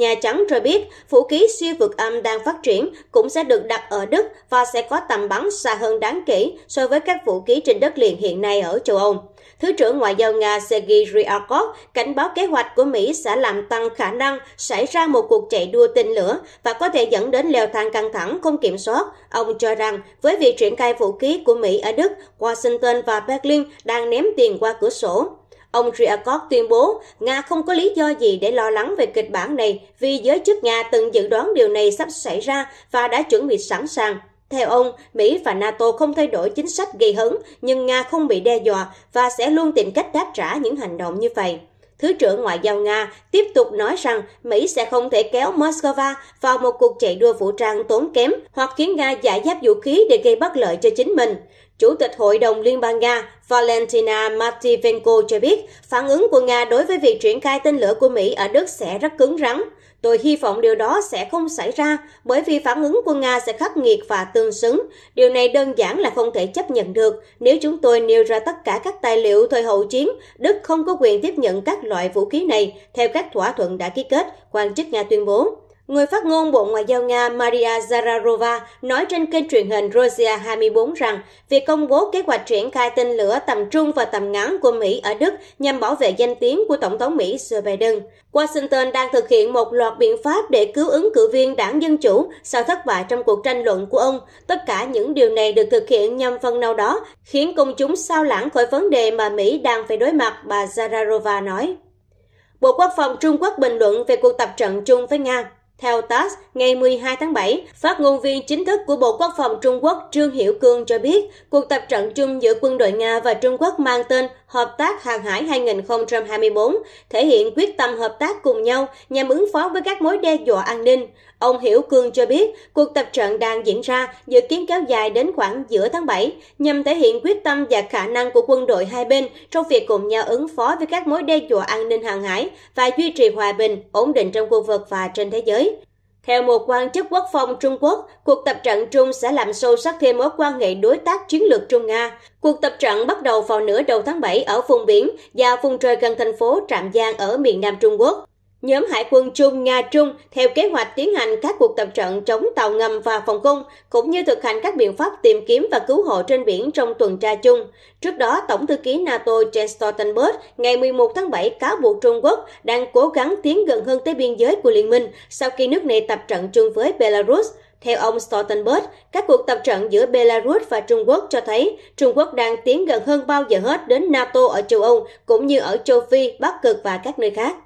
Nhà Trắng cho biết vũ khí siêu vượt âm đang phát triển cũng sẽ được đặt ở Đức và sẽ có tầm bắn xa hơn đáng kể so với các vũ khí trên đất liền hiện nay ở châu Âu. Thứ trưởng Ngoại giao Nga Sergei Ryabkov cảnh báo kế hoạch của Mỹ sẽ làm tăng khả năng xảy ra một cuộc chạy đua tên lửa và có thể dẫn đến leo thang căng thẳng không kiểm soát. Ông cho rằng với việc triển khai vũ khí của Mỹ ở Đức, Washington và Berlin đang ném tiền qua cửa sổ. Ông Ryakov tuyên bố Nga không có lý do gì để lo lắng về kịch bản này vì giới chức Nga từng dự đoán điều này sắp xảy ra và đã chuẩn bị sẵn sàng. Theo ông, Mỹ và NATO không thay đổi chính sách gây hấn, nhưng Nga không bị đe dọa và sẽ luôn tìm cách đáp trả những hành động như vậy. Thứ trưởng Ngoại giao Nga tiếp tục nói rằng Mỹ sẽ không thể kéo Moscow vào một cuộc chạy đua vũ trang tốn kém hoặc khiến Nga giải giáp vũ khí để gây bất lợi cho chính mình. Chủ tịch Hội đồng Liên bang Nga Valentina Matvienko cho biết phản ứng của Nga đối với việc triển khai tên lửa của Mỹ ở Đức sẽ rất cứng rắn. Tôi hy vọng điều đó sẽ không xảy ra bởi vì phản ứng của Nga sẽ khắc nghiệt và tương xứng. Điều này đơn giản là không thể chấp nhận được. Nếu chúng tôi nêu ra tất cả các tài liệu thời hậu chiến, Đức không có quyền tiếp nhận các loại vũ khí này theo các thỏa thuận đã ký kết, quan chức Nga tuyên bố. Người phát ngôn Bộ Ngoại giao Nga Maria Zararova nói trên kênh truyền hình Rosia 24 rằng việc công bố kế hoạch triển khai tên lửa tầm trung và tầm ngắn của Mỹ ở Đức nhằm bảo vệ danh tiếng của Tổng thống Mỹ Joe Biden. Washington đang thực hiện một loạt biện pháp để cứu ứng cử viên đảng Dân Chủ sau thất bại trong cuộc tranh luận của ông. Tất cả những điều này được thực hiện nhằm phần nào đó khiến công chúng sao lãng khỏi vấn đề mà Mỹ đang phải đối mặt, bà Zararova nói. Bộ Quốc phòng Trung Quốc bình luận về cuộc tập trận chung với Nga. Theo TASS, ngày 12 tháng 7, phát ngôn viên chính thức của Bộ Quốc phòng Trung Quốc Trương Hiểu Cương cho biết, cuộc tập trận chung giữa quân đội Nga và Trung Quốc mang tên Hợp tác Hàng hải 2024 thể hiện quyết tâm hợp tác cùng nhau nhằm ứng phó với các mối đe dọa an ninh. Ông Hiểu Cương cho biết, cuộc tập trận đang diễn ra dự kiến kéo dài đến khoảng giữa tháng 7, nhằm thể hiện quyết tâm và khả năng của quân đội hai bên trong việc cùng nhau ứng phó với các mối đe dọa an ninh hàng hải và duy trì hòa bình, ổn định trong khu vực và trên thế giới. Theo một quan chức quốc phòng Trung Quốc, cuộc tập trận Trung sẽ làm sâu sắc thêm mối quan hệ đối tác chiến lược Trung-Nga. Cuộc tập trận bắt đầu vào nửa đầu tháng 7 ở vùng biển và vùng trời gần thành phố Trạm Giang ở miền Nam Trung Quốc. Nhóm Hải quân Trung Nga Trung theo kế hoạch tiến hành các cuộc tập trận chống tàu ngầm và phòng cung, cũng như thực hành các biện pháp tìm kiếm và cứu hộ trên biển trong tuần tra chung. Trước đó, Tổng thư ký NATO Jens Stoltenberg ngày 11 tháng 7 cáo buộc Trung Quốc đang cố gắng tiến gần hơn tới biên giới của liên minh sau khi nước này tập trận chung với Belarus. Theo ông Stoltenberg, các cuộc tập trận giữa Belarus và Trung Quốc cho thấy Trung Quốc đang tiến gần hơn bao giờ hết đến NATO ở châu Âu cũng như ở châu Phi, Bắc Cực và các nơi khác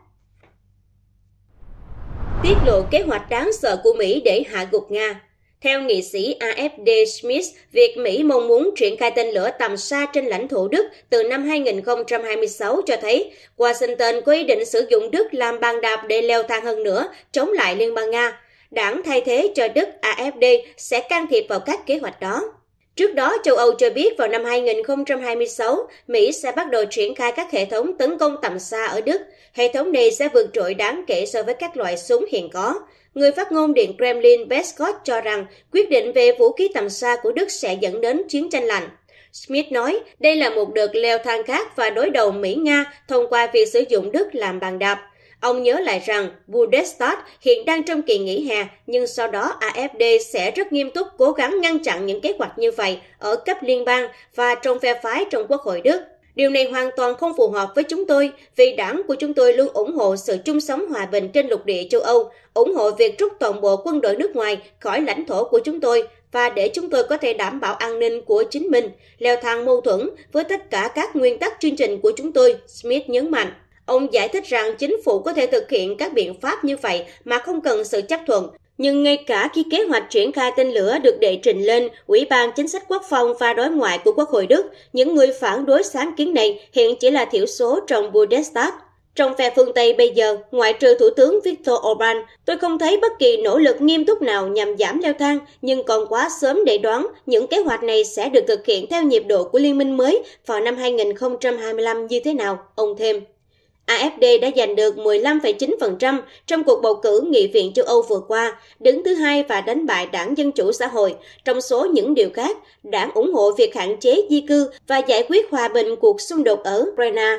tiết lộ kế hoạch đáng sợ của Mỹ để hạ gục Nga. Theo nghị sĩ AFD Smith, việc Mỹ mong muốn triển khai tên lửa tầm xa trên lãnh thổ Đức từ năm 2026 cho thấy Washington có ý định sử dụng Đức làm bàn đạp để leo thang hơn nữa, chống lại Liên bang Nga. Đảng thay thế cho Đức AFD sẽ can thiệp vào các kế hoạch đó. Trước đó, châu Âu cho biết vào năm 2026, Mỹ sẽ bắt đầu triển khai các hệ thống tấn công tầm xa ở Đức – Hệ thống này sẽ vượt trội đáng kể so với các loại súng hiện có. Người phát ngôn Điện Kremlin Peskov cho rằng quyết định về vũ khí tầm xa của Đức sẽ dẫn đến chiến tranh lạnh. Smith nói đây là một đợt leo thang khác và đối đầu Mỹ-Nga thông qua việc sử dụng Đức làm bàn đạp. Ông nhớ lại rằng Bundestag hiện đang trong kỳ nghỉ hè, nhưng sau đó AFD sẽ rất nghiêm túc cố gắng ngăn chặn những kế hoạch như vậy ở cấp liên bang và trong phe phái trong Quốc hội Đức. Điều này hoàn toàn không phù hợp với chúng tôi vì đảng của chúng tôi luôn ủng hộ sự chung sống hòa bình trên lục địa châu Âu, ủng hộ việc rút toàn bộ quân đội nước ngoài khỏi lãnh thổ của chúng tôi và để chúng tôi có thể đảm bảo an ninh của chính mình, leo thang mâu thuẫn với tất cả các nguyên tắc chương trình của chúng tôi, Smith nhấn mạnh. Ông giải thích rằng chính phủ có thể thực hiện các biện pháp như vậy mà không cần sự chấp thuận nhưng ngay cả khi kế hoạch triển khai tên lửa được đệ trình lên Ủy ban Chính sách Quốc phòng và Đối ngoại của Quốc hội Đức, những người phản đối sáng kiến này hiện chỉ là thiểu số trong Bundestag. Trong phe phương Tây bây giờ, ngoại trừ Thủ tướng Viktor Orbán, tôi không thấy bất kỳ nỗ lực nghiêm túc nào nhằm giảm leo thang, nhưng còn quá sớm để đoán những kế hoạch này sẽ được thực hiện theo nhịp độ của Liên minh mới vào năm 2025 như thế nào, ông thêm. AFD đã giành được 15,9% trong cuộc bầu cử nghị viện châu Âu vừa qua, đứng thứ hai và đánh bại đảng Dân Chủ Xã hội. Trong số những điều khác, đảng ủng hộ việc hạn chế di cư và giải quyết hòa bình cuộc xung đột ở Ukraine.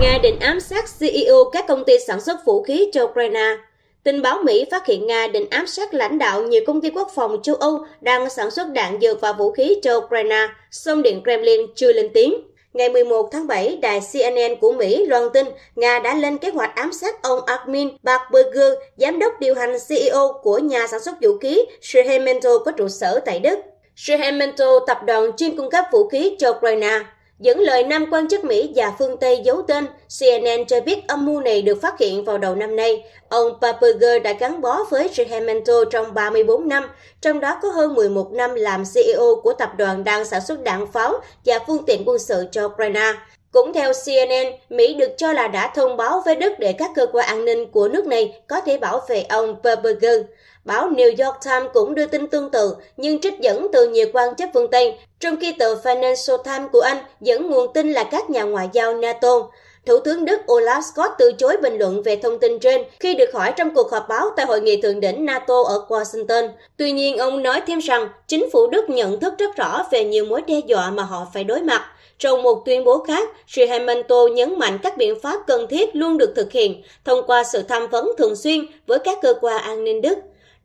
Nga định ám sát CEO các công ty sản xuất vũ khí cho Ukraine. Tình báo Mỹ phát hiện Nga định ám sát lãnh đạo nhiều công ty quốc phòng châu Âu đang sản xuất đạn dược và vũ khí cho Ukraine, song Điện Kremlin chưa lên tiếng. Ngày 11 tháng 7, đài CNN của Mỹ loan tin Nga đã lên kế hoạch ám sát ông Armin Barberger, giám đốc điều hành CEO của nhà sản xuất vũ khí Sremento có trụ sở tại Đức. Sremento, tập đoàn chuyên cung cấp vũ khí cho Ukraine, Dẫn lời năm quan chức Mỹ và phương Tây giấu tên, CNN cho biết âm mưu này được phát hiện vào đầu năm nay. Ông Papperger đã gắn bó với Rehemento trong 34 năm, trong đó có hơn 11 năm làm CEO của tập đoàn đang sản xuất đạn pháo và phương tiện quân sự cho Ukraine. Cũng theo CNN, Mỹ được cho là đã thông báo với Đức để các cơ quan an ninh của nước này có thể bảo vệ ông Papperger. Báo New York Times cũng đưa tin tương tự, nhưng trích dẫn từ nhiều quan chức phương Tây, trong khi tờ Financial Times của Anh dẫn nguồn tin là các nhà ngoại giao NATO. Thủ tướng Đức Olaf Scholz từ chối bình luận về thông tin trên khi được hỏi trong cuộc họp báo tại hội nghị thượng đỉnh NATO ở Washington. Tuy nhiên, ông nói thêm rằng chính phủ Đức nhận thức rất rõ về nhiều mối đe dọa mà họ phải đối mặt. Trong một tuyên bố khác, Srihamanto nhấn mạnh các biện pháp cần thiết luôn được thực hiện thông qua sự tham vấn thường xuyên với các cơ quan an ninh Đức.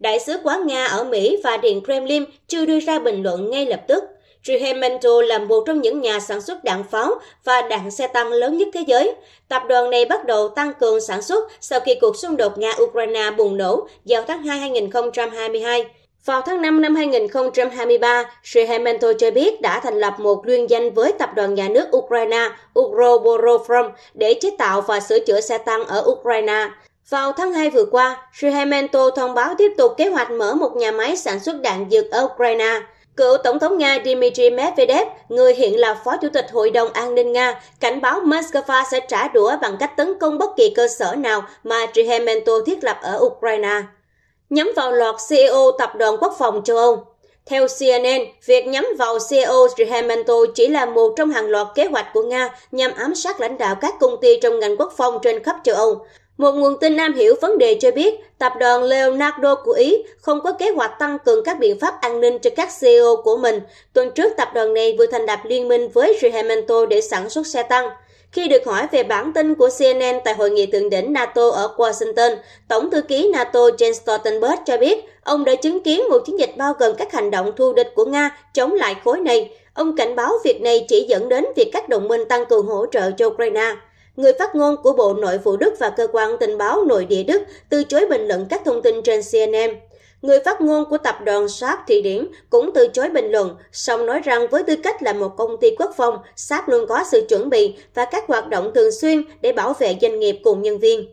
Đại sứ quán Nga ở Mỹ và Điện Kremlin chưa đưa ra bình luận ngay lập tức. Trihemento là một trong những nhà sản xuất đạn pháo và đạn xe tăng lớn nhất thế giới. Tập đoàn này bắt đầu tăng cường sản xuất sau khi cuộc xung đột Nga-Ukraine bùng nổ vào tháng 2 2022. Vào tháng 5 năm 2023, Shehemento cho biết đã thành lập một liên danh với tập đoàn nhà nước Ukraine Ugroborofrom để chế tạo và sửa chữa xe tăng ở Ukraine. Vào tháng 2 vừa qua, Sremento thông báo tiếp tục kế hoạch mở một nhà máy sản xuất đạn dược ở Ukraine. Cựu Tổng thống Nga Dmitry Medvedev, người hiện là Phó Chủ tịch Hội đồng An ninh Nga, cảnh báo Moscow sẽ trả đũa bằng cách tấn công bất kỳ cơ sở nào mà Sremento thiết lập ở Ukraine. Nhắm vào loạt CEO Tập đoàn Quốc phòng châu Âu theo CNN, việc nhắm vào CEO Sremento chỉ là một trong hàng loạt kế hoạch của Nga nhằm ám sát lãnh đạo các công ty trong ngành quốc phòng trên khắp châu Âu. Một nguồn tin nam hiểu vấn đề cho biết, tập đoàn Leonardo của Ý không có kế hoạch tăng cường các biện pháp an ninh cho các CEO của mình. Tuần trước, tập đoàn này vừa thành lập liên minh với Riemento để sản xuất xe tăng. Khi được hỏi về bản tin của CNN tại hội nghị thượng đỉnh NATO ở Washington, Tổng thư ký NATO Jens Stoltenberg cho biết ông đã chứng kiến một chiến dịch bao gồm các hành động thù địch của Nga chống lại khối này. Ông cảnh báo việc này chỉ dẫn đến việc các đồng minh tăng cường hỗ trợ cho Ukraine. Người phát ngôn của Bộ Nội vụ Đức và Cơ quan Tình báo Nội địa Đức từ chối bình luận các thông tin trên CNN. Người phát ngôn của tập đoàn Sáp thị Điển cũng từ chối bình luận, song nói rằng với tư cách là một công ty quốc phòng, Sáp luôn có sự chuẩn bị và các hoạt động thường xuyên để bảo vệ doanh nghiệp cùng nhân viên.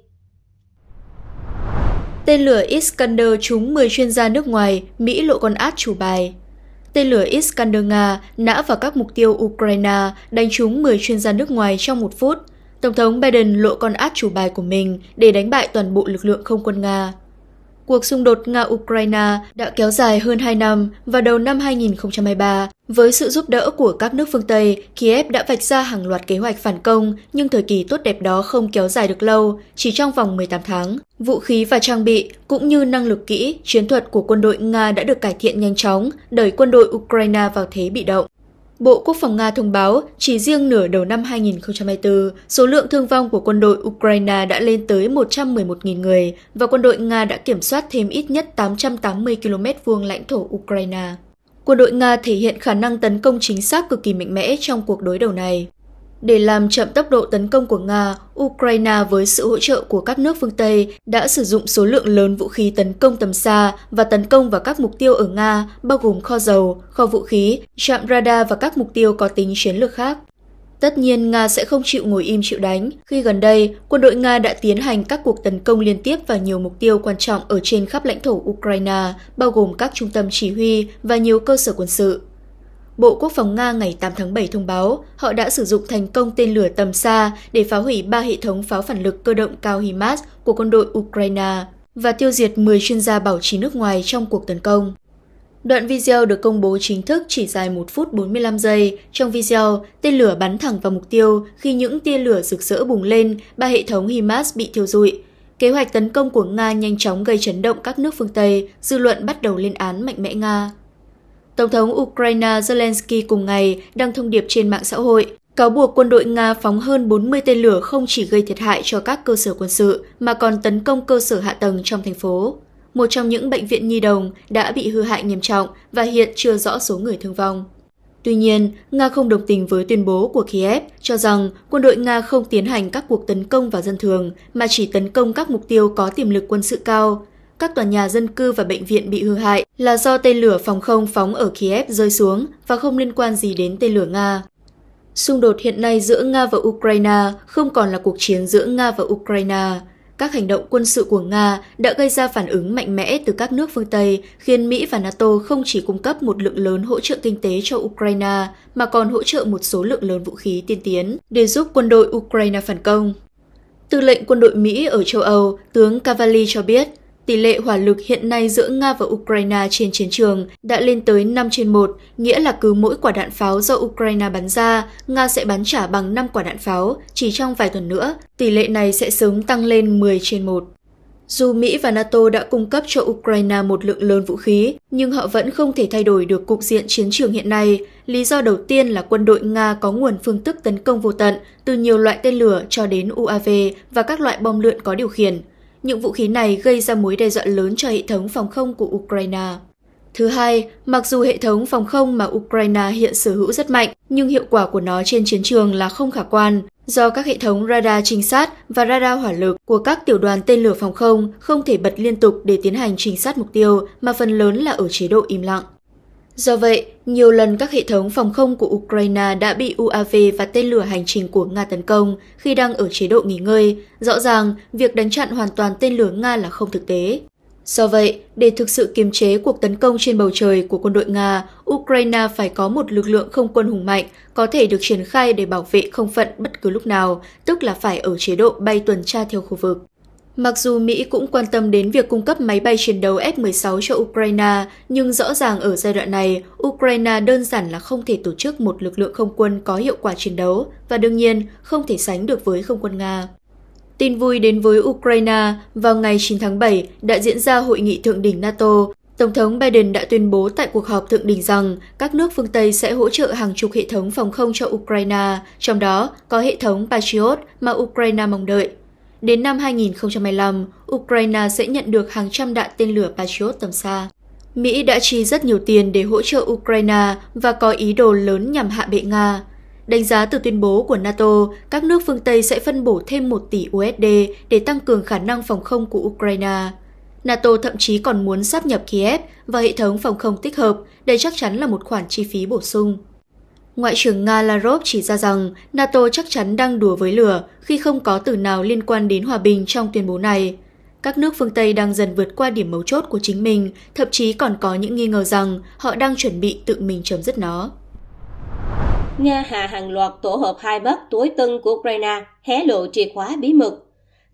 Tên lửa Iskander trúng 10 chuyên gia nước ngoài, Mỹ lộ con át chủ bài. Tên lửa Iskander Nga nã vào các mục tiêu Ukraine, đánh trúng 10 chuyên gia nước ngoài trong một phút. Tổng thống Biden lộ con át chủ bài của mình để đánh bại toàn bộ lực lượng không quân Nga. Cuộc xung đột Nga-Ukraine đã kéo dài hơn 2 năm và đầu năm 2023, với sự giúp đỡ của các nước phương Tây, Kiev đã vạch ra hàng loạt kế hoạch phản công, nhưng thời kỳ tốt đẹp đó không kéo dài được lâu, chỉ trong vòng 18 tháng. Vũ khí và trang bị, cũng như năng lực kỹ, chiến thuật của quân đội Nga đã được cải thiện nhanh chóng, đẩy quân đội Ukraine vào thế bị động. Bộ Quốc phòng Nga thông báo chỉ riêng nửa đầu năm 2024, số lượng thương vong của quân đội Ukraine đã lên tới 111.000 người và quân đội Nga đã kiểm soát thêm ít nhất 880 km vuông lãnh thổ Ukraine. Quân đội Nga thể hiện khả năng tấn công chính xác cực kỳ mạnh mẽ trong cuộc đối đầu này. Để làm chậm tốc độ tấn công của Nga, Ukraine với sự hỗ trợ của các nước phương Tây đã sử dụng số lượng lớn vũ khí tấn công tầm xa và tấn công vào các mục tiêu ở Nga, bao gồm kho dầu, kho vũ khí, trạm radar và các mục tiêu có tính chiến lược khác. Tất nhiên, Nga sẽ không chịu ngồi im chịu đánh khi gần đây quân đội Nga đã tiến hành các cuộc tấn công liên tiếp vào nhiều mục tiêu quan trọng ở trên khắp lãnh thổ Ukraine, bao gồm các trung tâm chỉ huy và nhiều cơ sở quân sự. Bộ Quốc phòng Nga ngày 8 tháng 7 thông báo họ đã sử dụng thành công tên lửa tầm xa để phá hủy ba hệ thống pháo phản lực cơ động cao HIMARS của quân đội Ukraine và tiêu diệt 10 chuyên gia bảo trì nước ngoài trong cuộc tấn công. Đoạn video được công bố chính thức chỉ dài 1 phút 45 giây. Trong video, tên lửa bắn thẳng vào mục tiêu khi những tia lửa rực rỡ bùng lên, ba hệ thống HIMARS bị thiêu rụi. Kế hoạch tấn công của Nga nhanh chóng gây chấn động các nước phương Tây, dư luận bắt đầu lên án mạnh mẽ Nga. Tổng thống Ukraine Zelensky cùng ngày đăng thông điệp trên mạng xã hội cáo buộc quân đội Nga phóng hơn 40 tên lửa không chỉ gây thiệt hại cho các cơ sở quân sự mà còn tấn công cơ sở hạ tầng trong thành phố. Một trong những bệnh viện nhi đồng đã bị hư hại nghiêm trọng và hiện chưa rõ số người thương vong. Tuy nhiên, Nga không đồng tình với tuyên bố của Kiev cho rằng quân đội Nga không tiến hành các cuộc tấn công vào dân thường mà chỉ tấn công các mục tiêu có tiềm lực quân sự cao, các tòa nhà dân cư và bệnh viện bị hư hại là do tên lửa phòng không phóng ở Kiev rơi xuống và không liên quan gì đến tên lửa Nga. Xung đột hiện nay giữa Nga và Ukraine không còn là cuộc chiến giữa Nga và Ukraine. Các hành động quân sự của Nga đã gây ra phản ứng mạnh mẽ từ các nước phương Tây, khiến Mỹ và NATO không chỉ cung cấp một lượng lớn hỗ trợ kinh tế cho Ukraine, mà còn hỗ trợ một số lượng lớn vũ khí tiên tiến để giúp quân đội Ukraine phản công. Tư lệnh quân đội Mỹ ở châu Âu, tướng Cavalli cho biết, Tỷ lệ hỏa lực hiện nay giữa Nga và Ukraine trên chiến trường đã lên tới 5 trên 1, nghĩa là cứ mỗi quả đạn pháo do Ukraine bắn ra, Nga sẽ bắn trả bằng 5 quả đạn pháo chỉ trong vài tuần nữa. Tỷ lệ này sẽ sớm tăng lên 10 trên 1. Dù Mỹ và NATO đã cung cấp cho Ukraine một lượng lớn vũ khí, nhưng họ vẫn không thể thay đổi được cục diện chiến trường hiện nay. Lý do đầu tiên là quân đội Nga có nguồn phương thức tấn công vô tận, từ nhiều loại tên lửa cho đến UAV và các loại bom lượn có điều khiển. Những vũ khí này gây ra mối đe dọa lớn cho hệ thống phòng không của Ukraine. Thứ hai, mặc dù hệ thống phòng không mà Ukraine hiện sở hữu rất mạnh, nhưng hiệu quả của nó trên chiến trường là không khả quan, do các hệ thống radar trinh sát và radar hỏa lực của các tiểu đoàn tên lửa phòng không không thể bật liên tục để tiến hành trinh sát mục tiêu mà phần lớn là ở chế độ im lặng. Do vậy, nhiều lần các hệ thống phòng không của Ukraine đã bị UAV và tên lửa hành trình của Nga tấn công khi đang ở chế độ nghỉ ngơi. Rõ ràng, việc đánh chặn hoàn toàn tên lửa Nga là không thực tế. Do vậy, để thực sự kiềm chế cuộc tấn công trên bầu trời của quân đội Nga, Ukraine phải có một lực lượng không quân hùng mạnh có thể được triển khai để bảo vệ không phận bất cứ lúc nào, tức là phải ở chế độ bay tuần tra theo khu vực. Mặc dù Mỹ cũng quan tâm đến việc cung cấp máy bay chiến đấu F-16 cho Ukraine, nhưng rõ ràng ở giai đoạn này, Ukraine đơn giản là không thể tổ chức một lực lượng không quân có hiệu quả chiến đấu và đương nhiên không thể sánh được với không quân Nga. Tin vui đến với Ukraine, vào ngày 9 tháng 7 đã diễn ra hội nghị thượng đỉnh NATO. Tổng thống Biden đã tuyên bố tại cuộc họp thượng đỉnh rằng các nước phương Tây sẽ hỗ trợ hàng chục hệ thống phòng không cho Ukraine, trong đó có hệ thống Patriot mà Ukraine mong đợi. Đến năm 2025, Ukraine sẽ nhận được hàng trăm đạn tên lửa Patriot tầm xa. Mỹ đã chi rất nhiều tiền để hỗ trợ Ukraine và có ý đồ lớn nhằm hạ bệ Nga. Đánh giá từ tuyên bố của NATO, các nước phương Tây sẽ phân bổ thêm 1 tỷ USD để tăng cường khả năng phòng không của Ukraine. NATO thậm chí còn muốn sáp nhập Kiev và hệ thống phòng không tích hợp, đây chắc chắn là một khoản chi phí bổ sung. Ngoại trưởng Nga Lavrov chỉ ra rằng NATO chắc chắn đang đùa với lửa khi không có từ nào liên quan đến hòa bình trong tuyên bố này. Các nước phương Tây đang dần vượt qua điểm mấu chốt của chính mình, thậm chí còn có những nghi ngờ rằng họ đang chuẩn bị tự mình chấm dứt nó. Nga hạ hàng loạt tổ hợp hai bất tối tân của Ukraine, hé lộ chìa khóa bí mật.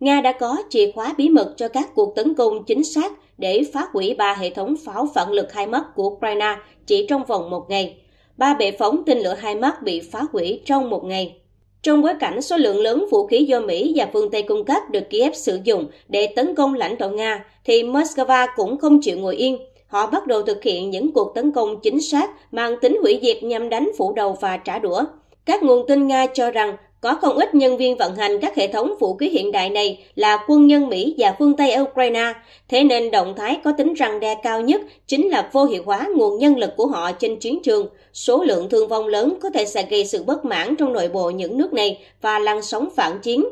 Nga đã có chìa khóa bí mật cho các cuộc tấn công chính xác để phá hủy ba hệ thống pháo phản lực hai mất của Ukraine chỉ trong vòng một ngày – ba bệ phóng tên lửa hai mắt bị phá hủy trong một ngày. Trong bối cảnh số lượng lớn vũ khí do Mỹ và phương Tây cung cấp được Kiev sử dụng để tấn công lãnh thổ Nga, thì Moscow cũng không chịu ngồi yên. Họ bắt đầu thực hiện những cuộc tấn công chính xác mang tính hủy diệt nhằm đánh phủ đầu và trả đũa. Các nguồn tin Nga cho rằng có không ít nhân viên vận hành các hệ thống vũ khí hiện đại này là quân nhân Mỹ và phương Tây Ukraine, thế nên động thái có tính răng đe cao nhất chính là vô hiệu hóa nguồn nhân lực của họ trên chiến trường. Số lượng thương vong lớn có thể sẽ gây sự bất mãn trong nội bộ những nước này và lăn sóng phản chiến.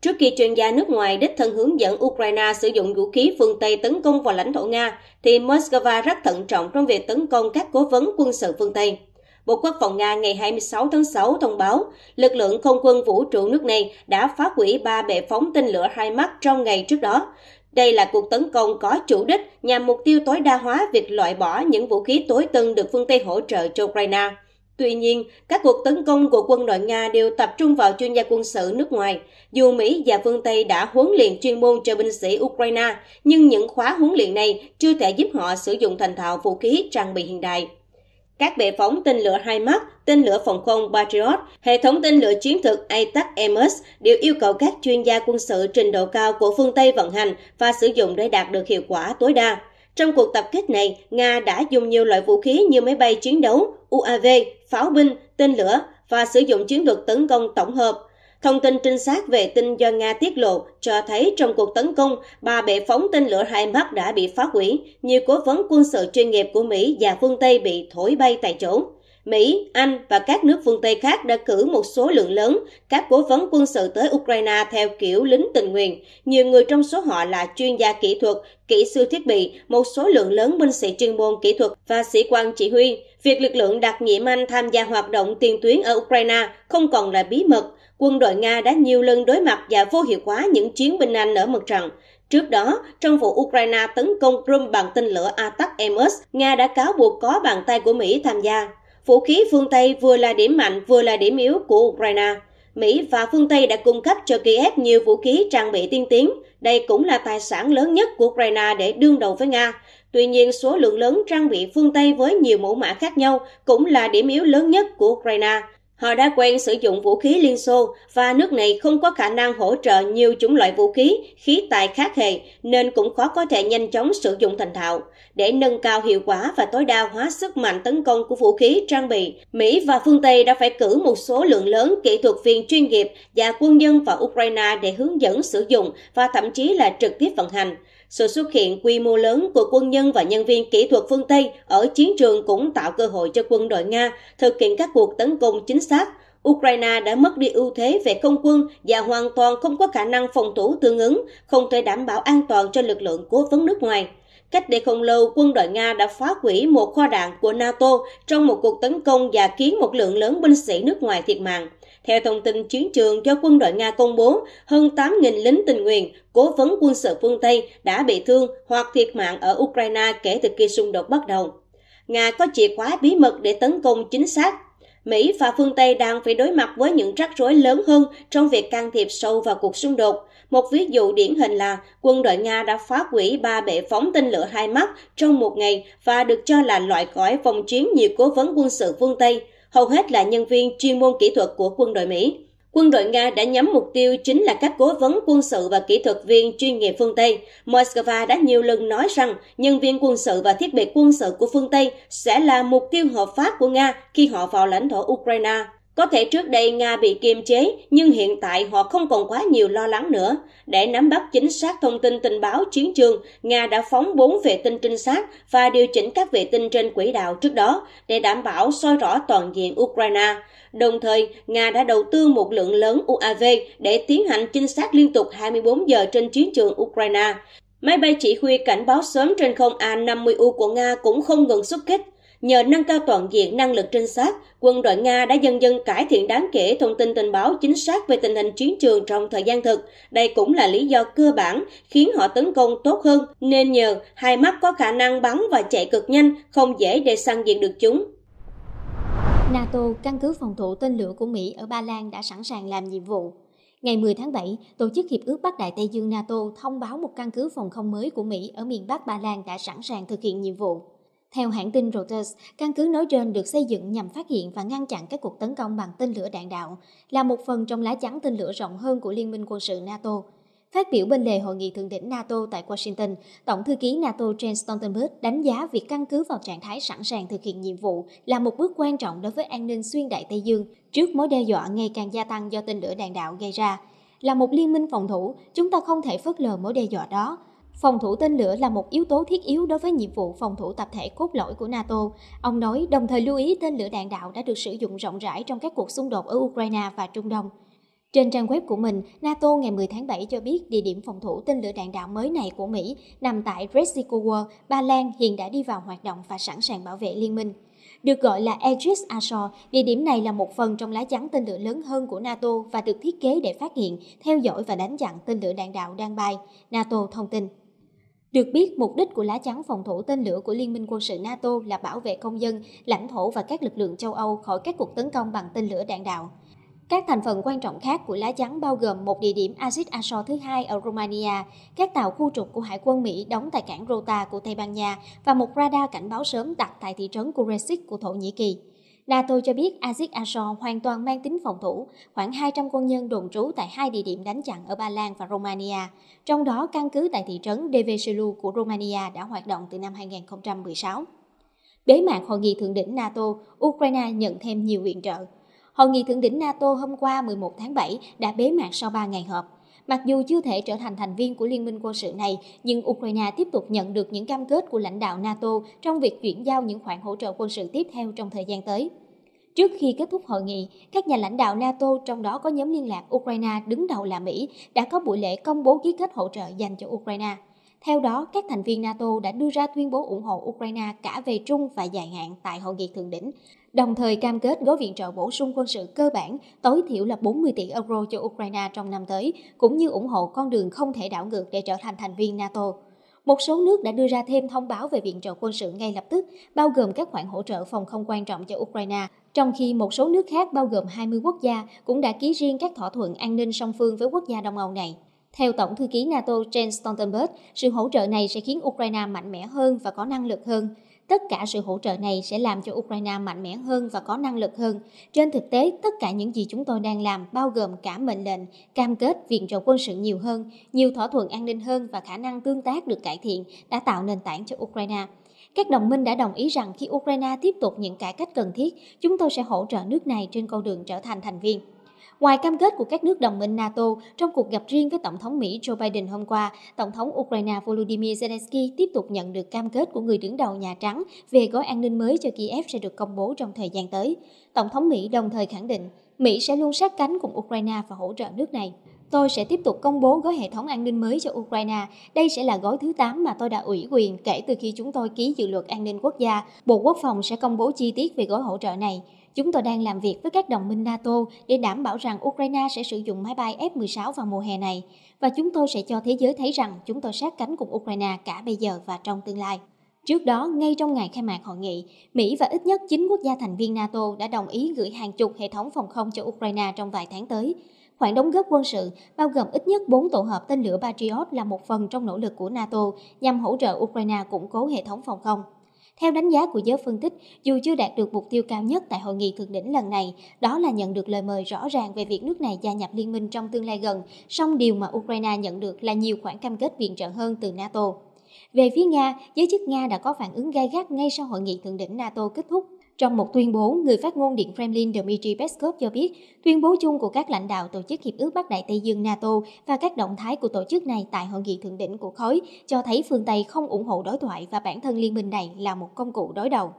Trước khi chuyên gia nước ngoài đích thân hướng dẫn Ukraine sử dụng vũ khí phương Tây tấn công vào lãnh thổ Nga, thì Moscow rất thận trọng trong việc tấn công các cố vấn quân sự phương Tây. Bộ Quốc phòng Nga ngày 26 tháng 6 thông báo, lực lượng không quân vũ trụ nước này đã phá hủy ba bệ phóng tên lửa hai mắt trong ngày trước đó. Đây là cuộc tấn công có chủ đích nhằm mục tiêu tối đa hóa việc loại bỏ những vũ khí tối tân được phương Tây hỗ trợ cho Ukraine. Tuy nhiên, các cuộc tấn công của quân đội Nga đều tập trung vào chuyên gia quân sự nước ngoài. Dù Mỹ và phương Tây đã huấn luyện chuyên môn cho binh sĩ Ukraine, nhưng những khóa huấn luyện này chưa thể giúp họ sử dụng thành thạo vũ khí trang bị hiện đại các bệ phóng tên lửa hai mắt, tên lửa phòng không Patriot, hệ thống tên lửa chiến thực ATAC-MS đều yêu cầu các chuyên gia quân sự trình độ cao của phương Tây vận hành và sử dụng để đạt được hiệu quả tối đa. Trong cuộc tập kết này, Nga đã dùng nhiều loại vũ khí như máy bay chiến đấu, UAV, pháo binh, tên lửa và sử dụng chiến lược tấn công tổng hợp – Thông tin trinh sát về tin do Nga tiết lộ cho thấy trong cuộc tấn công, ba bệ phóng tên lửa hai mắt đã bị phá hủy, nhiều cố vấn quân sự chuyên nghiệp của Mỹ và phương Tây bị thổi bay tại chỗ. Mỹ, Anh và các nước phương Tây khác đã cử một số lượng lớn các cố vấn quân sự tới Ukraine theo kiểu lính tình nguyện. Nhiều người trong số họ là chuyên gia kỹ thuật, kỹ sư thiết bị, một số lượng lớn binh sĩ chuyên môn kỹ thuật và sĩ quan chỉ huy. Việc lực lượng đặc nhiệm Anh tham gia hoạt động tiền tuyến ở Ukraine không còn là bí mật. Quân đội Nga đã nhiều lần đối mặt và vô hiệu hóa những chiến binh Anh ở mặt trận. Trước đó, trong vụ Ukraine tấn công Crimea bằng tên lửa Atak Ms, Nga đã cáo buộc có bàn tay của Mỹ tham gia vũ khí phương Tây vừa là điểm mạnh vừa là điểm yếu của Ukraine. Mỹ và phương Tây đã cung cấp cho Kiev nhiều vũ khí trang bị tiên tiến. Đây cũng là tài sản lớn nhất của Ukraine để đương đầu với Nga. Tuy nhiên, số lượng lớn trang bị phương Tây với nhiều mẫu mã khác nhau cũng là điểm yếu lớn nhất của Ukraine. Họ đã quen sử dụng vũ khí Liên Xô và nước này không có khả năng hỗ trợ nhiều chủng loại vũ khí, khí tài khác hệ nên cũng khó có thể nhanh chóng sử dụng thành thạo để nâng cao hiệu quả và tối đa hóa sức mạnh tấn công của vũ khí trang bị, Mỹ và phương Tây đã phải cử một số lượng lớn kỹ thuật viên chuyên nghiệp và quân nhân vào Ukraine để hướng dẫn sử dụng và thậm chí là trực tiếp vận hành. Sự xuất hiện quy mô lớn của quân nhân và nhân viên kỹ thuật phương Tây ở chiến trường cũng tạo cơ hội cho quân đội Nga thực hiện các cuộc tấn công chính xác. Ukraine đã mất đi ưu thế về không quân và hoàn toàn không có khả năng phòng thủ tương ứng, không thể đảm bảo an toàn cho lực lượng cố vấn nước ngoài. Cách đây không lâu, quân đội Nga đã phá hủy một kho đạn của NATO trong một cuộc tấn công và khiến một lượng lớn binh sĩ nước ngoài thiệt mạng. Theo thông tin chiến trường do quân đội Nga công bố, hơn 8.000 lính tình nguyện, cố vấn quân sự phương Tây đã bị thương hoặc thiệt mạng ở Ukraine kể từ khi xung đột bắt đầu. Nga có chìa khóa bí mật để tấn công chính xác. Mỹ và phương Tây đang phải đối mặt với những rắc rối lớn hơn trong việc can thiệp sâu vào cuộc xung đột, một ví dụ điển hình là quân đội Nga đã phá hủy ba bệ phóng tên lửa hai mắt trong một ngày và được cho là loại khỏi vòng chiến nhiều cố vấn quân sự phương Tây, hầu hết là nhân viên chuyên môn kỹ thuật của quân đội Mỹ. Quân đội Nga đã nhắm mục tiêu chính là các cố vấn quân sự và kỹ thuật viên chuyên nghiệp phương Tây. Moscow đã nhiều lần nói rằng nhân viên quân sự và thiết bị quân sự của phương Tây sẽ là mục tiêu hợp pháp của Nga khi họ vào lãnh thổ Ukraine. Có thể trước đây Nga bị kiềm chế, nhưng hiện tại họ không còn quá nhiều lo lắng nữa. Để nắm bắt chính xác thông tin tình báo chiến trường, Nga đã phóng 4 vệ tinh trinh sát và điều chỉnh các vệ tinh trên quỹ đạo trước đó để đảm bảo soi rõ toàn diện Ukraine. Đồng thời, Nga đã đầu tư một lượng lớn UAV để tiến hành trinh sát liên tục 24 giờ trên chiến trường Ukraine. Máy bay chỉ huy cảnh báo sớm trên không A-50U của Nga cũng không ngừng xuất kích Nhờ nâng cao toàn diện năng lực trinh sát, quân đội Nga đã dần dần cải thiện đáng kể thông tin tình báo chính xác về tình hình chiến trường trong thời gian thực. Đây cũng là lý do cơ bản khiến họ tấn công tốt hơn, nên nhờ hai mắt có khả năng bắn và chạy cực nhanh, không dễ để săn diện được chúng. NATO, căn cứ phòng thủ tên lửa của Mỹ ở Ba Lan đã sẵn sàng làm nhiệm vụ. Ngày 10 tháng 7, Tổ chức Hiệp ước Bắc Đại Tây Dương NATO thông báo một căn cứ phòng không mới của Mỹ ở miền Bắc Ba Lan đã sẵn sàng thực hiện nhiệm vụ. Theo hãng tin Reuters, căn cứ nói trên được xây dựng nhằm phát hiện và ngăn chặn các cuộc tấn công bằng tên lửa đạn đạo, là một phần trong lá chắn tên lửa rộng hơn của Liên minh quân sự NATO. Phát biểu bên lề hội nghị thượng đỉnh NATO tại Washington, Tổng thư ký NATO Jens Stoltenberg đánh giá việc căn cứ vào trạng thái sẵn sàng thực hiện nhiệm vụ là một bước quan trọng đối với an ninh xuyên đại Tây Dương trước mối đe dọa ngày càng gia tăng do tên lửa đạn đạo gây ra. Là một liên minh phòng thủ, chúng ta không thể phớt lờ mối đe dọa đó, Phòng thủ tên lửa là một yếu tố thiết yếu đối với nhiệm vụ phòng thủ tập thể cốt lõi của NATO. Ông nói, đồng thời lưu ý tên lửa đạn đạo đã được sử dụng rộng rãi trong các cuộc xung đột ở Ukraine và Trung Đông. Trên trang web của mình, NATO ngày 10 tháng 7 cho biết địa điểm phòng thủ tên lửa đạn đạo mới này của Mỹ nằm tại Resikowa, Ba Lan hiện đã đi vào hoạt động và sẵn sàng bảo vệ liên minh. Được gọi là Aegis Ashore, địa điểm này là một phần trong lá chắn tên lửa lớn hơn của NATO và được thiết kế để phát hiện, theo dõi và đánh chặn tên lửa đạn đạo đang bay, NATO thông tin. Được biết, mục đích của lá chắn phòng thủ tên lửa của Liên minh quân sự NATO là bảo vệ công dân, lãnh thổ và các lực lượng châu Âu khỏi các cuộc tấn công bằng tên lửa đạn đạo. Các thành phần quan trọng khác của lá chắn bao gồm một địa điểm Aziz Ashor thứ hai ở Romania, các tàu khu trục của Hải quân Mỹ đóng tại cảng Rota của Tây Ban Nha và một radar cảnh báo sớm đặt tại thị trấn Kuresic của Thổ Nhĩ Kỳ. NATO cho biết Aziz Azor hoàn toàn mang tính phòng thủ, khoảng 200 quân nhân đồn trú tại hai địa điểm đánh chặn ở Ba Lan và Romania, trong đó căn cứ tại thị trấn Deveselu của Romania đã hoạt động từ năm 2016. Bế mạc hội nghị thượng đỉnh NATO, Ukraine nhận thêm nhiều viện trợ. Hội nghị thượng đỉnh NATO hôm qua 11 tháng 7 đã bế mạc sau 3 ngày họp. Mặc dù chưa thể trở thành thành viên của liên minh quân sự này, nhưng Ukraine tiếp tục nhận được những cam kết của lãnh đạo NATO trong việc chuyển giao những khoản hỗ trợ quân sự tiếp theo trong thời gian tới. Trước khi kết thúc hội nghị, các nhà lãnh đạo NATO trong đó có nhóm liên lạc Ukraine đứng đầu là Mỹ đã có buổi lễ công bố ký kết hỗ trợ dành cho Ukraine. Theo đó, các thành viên NATO đã đưa ra tuyên bố ủng hộ Ukraine cả về trung và dài hạn tại hội nghị thượng đỉnh, đồng thời cam kết gói viện trợ bổ sung quân sự cơ bản tối thiểu là 40 tỷ euro cho Ukraine trong năm tới, cũng như ủng hộ con đường không thể đảo ngược để trở thành thành viên NATO. Một số nước đã đưa ra thêm thông báo về viện trợ quân sự ngay lập tức, bao gồm các khoản hỗ trợ phòng không quan trọng cho Ukraine, trong khi một số nước khác bao gồm 20 quốc gia cũng đã ký riêng các thỏa thuận an ninh song phương với quốc gia Đông Âu này. Theo Tổng thư ký NATO Jens Stoltenberg, sự hỗ trợ này sẽ khiến Ukraine mạnh mẽ hơn và có năng lực hơn. Tất cả sự hỗ trợ này sẽ làm cho Ukraine mạnh mẽ hơn và có năng lực hơn. Trên thực tế, tất cả những gì chúng tôi đang làm bao gồm cả mệnh lệnh, cam kết viện trợ quân sự nhiều hơn, nhiều thỏa thuận an ninh hơn và khả năng tương tác được cải thiện đã tạo nền tảng cho Ukraine. Các đồng minh đã đồng ý rằng khi Ukraine tiếp tục những cải cách cần thiết, chúng tôi sẽ hỗ trợ nước này trên con đường trở thành thành viên. Ngoài cam kết của các nước đồng minh NATO trong cuộc gặp riêng với Tổng thống Mỹ Joe Biden hôm qua, Tổng thống Ukraine Volodymyr Zelensky tiếp tục nhận được cam kết của người đứng đầu Nhà Trắng về gói an ninh mới cho Kiev sẽ được công bố trong thời gian tới. Tổng thống Mỹ đồng thời khẳng định Mỹ sẽ luôn sát cánh cùng Ukraine và hỗ trợ nước này. Tôi sẽ tiếp tục công bố gói hệ thống an ninh mới cho Ukraine. Đây sẽ là gói thứ 8 mà tôi đã ủy quyền kể từ khi chúng tôi ký dự luật an ninh quốc gia. Bộ Quốc phòng sẽ công bố chi tiết về gói hỗ trợ này. Chúng tôi đang làm việc với các đồng minh NATO để đảm bảo rằng Ukraine sẽ sử dụng máy bay F-16 vào mùa hè này, và chúng tôi sẽ cho thế giới thấy rằng chúng tôi sát cánh cùng Ukraine cả bây giờ và trong tương lai. Trước đó, ngay trong ngày khai mạc hội nghị, Mỹ và ít nhất 9 quốc gia thành viên NATO đã đồng ý gửi hàng chục hệ thống phòng không cho Ukraine trong vài tháng tới. Khoản đóng góp quân sự bao gồm ít nhất 4 tổ hợp tên lửa Patriot là một phần trong nỗ lực của NATO nhằm hỗ trợ Ukraine củng cố hệ thống phòng không. Theo đánh giá của giới phân tích, dù chưa đạt được mục tiêu cao nhất tại hội nghị thượng đỉnh lần này, đó là nhận được lời mời rõ ràng về việc nước này gia nhập liên minh trong tương lai gần, song điều mà Ukraine nhận được là nhiều khoản cam kết viện trợ hơn từ NATO. Về phía Nga, giới chức Nga đã có phản ứng gay gắt ngay sau hội nghị thượng đỉnh NATO kết thúc trong một tuyên bố, người phát ngôn Điện Kremlin Dmitry Peskov cho biết, tuyên bố chung của các lãnh đạo Tổ chức Hiệp ước Bắc Đại Tây Dương NATO và các động thái của tổ chức này tại hội nghị thượng đỉnh của khối cho thấy phương Tây không ủng hộ đối thoại và bản thân liên minh này là một công cụ đối đầu.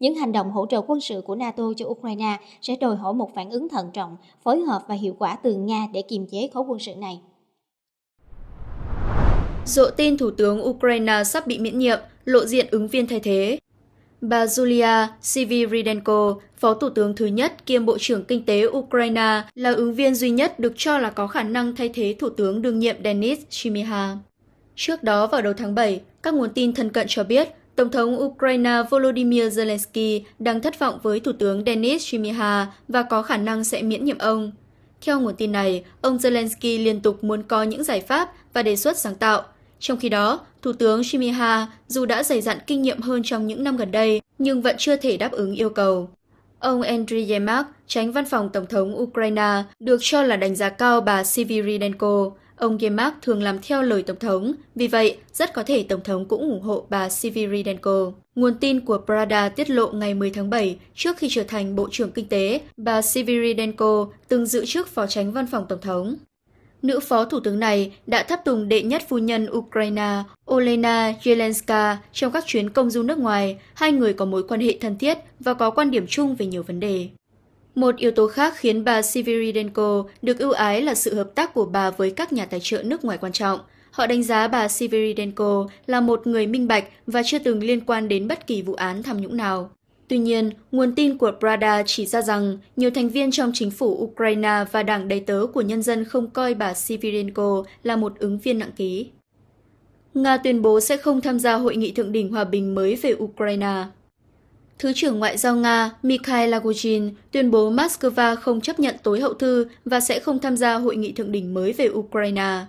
Những hành động hỗ trợ quân sự của NATO cho Ukraine sẽ đòi hỏi một phản ứng thận trọng, phối hợp và hiệu quả từ Nga để kiềm chế khối quân sự này. Dộ tin Thủ tướng Ukraine sắp bị miễn nhiệm, lộ diện ứng viên thay thế Bà Julia Siviridenko, Phó Thủ tướng thứ nhất kiêm Bộ trưởng Kinh tế Ukraine, là ứng viên duy nhất được cho là có khả năng thay thế Thủ tướng đương nhiệm Denis Shimiha. Trước đó vào đầu tháng 7, các nguồn tin thân cận cho biết Tổng thống Ukraine Volodymyr Zelensky đang thất vọng với Thủ tướng Denis Shimiha và có khả năng sẽ miễn nhiệm ông. Theo nguồn tin này, ông Zelensky liên tục muốn có những giải pháp và đề xuất sáng tạo. Trong khi đó, Thủ tướng Shimiha dù đã dày dặn kinh nghiệm hơn trong những năm gần đây nhưng vẫn chưa thể đáp ứng yêu cầu. Ông Andriy Yemak, tránh văn phòng Tổng thống Ukraine, được cho là đánh giá cao bà Siviridenko. Ông Yemak thường làm theo lời Tổng thống, vì vậy rất có thể Tổng thống cũng ủng hộ bà Siviridenko. Nguồn tin của Prada tiết lộ ngày 10 tháng 7, trước khi trở thành Bộ trưởng Kinh tế, bà Siviridenko từng giữ chức Phó tránh văn phòng Tổng thống nữ phó thủ tướng này đã tháp tùng đệ nhất phu nhân Ukraine Olena Zelenska trong các chuyến công du nước ngoài, hai người có mối quan hệ thân thiết và có quan điểm chung về nhiều vấn đề. Một yếu tố khác khiến bà Siviridenko được ưu ái là sự hợp tác của bà với các nhà tài trợ nước ngoài quan trọng. Họ đánh giá bà Siviridenko là một người minh bạch và chưa từng liên quan đến bất kỳ vụ án tham nhũng nào. Tuy nhiên, nguồn tin của Prada chỉ ra rằng nhiều thành viên trong chính phủ Ukraine và đảng đầy tớ của nhân dân không coi bà Sivirenko là một ứng viên nặng ký. Nga tuyên bố sẽ không tham gia hội nghị thượng đỉnh hòa bình mới về Ukraine. Thứ trưởng Ngoại giao Nga Mikhail Lagushin tuyên bố Moscow không chấp nhận tối hậu thư và sẽ không tham gia hội nghị thượng đỉnh mới về Ukraine.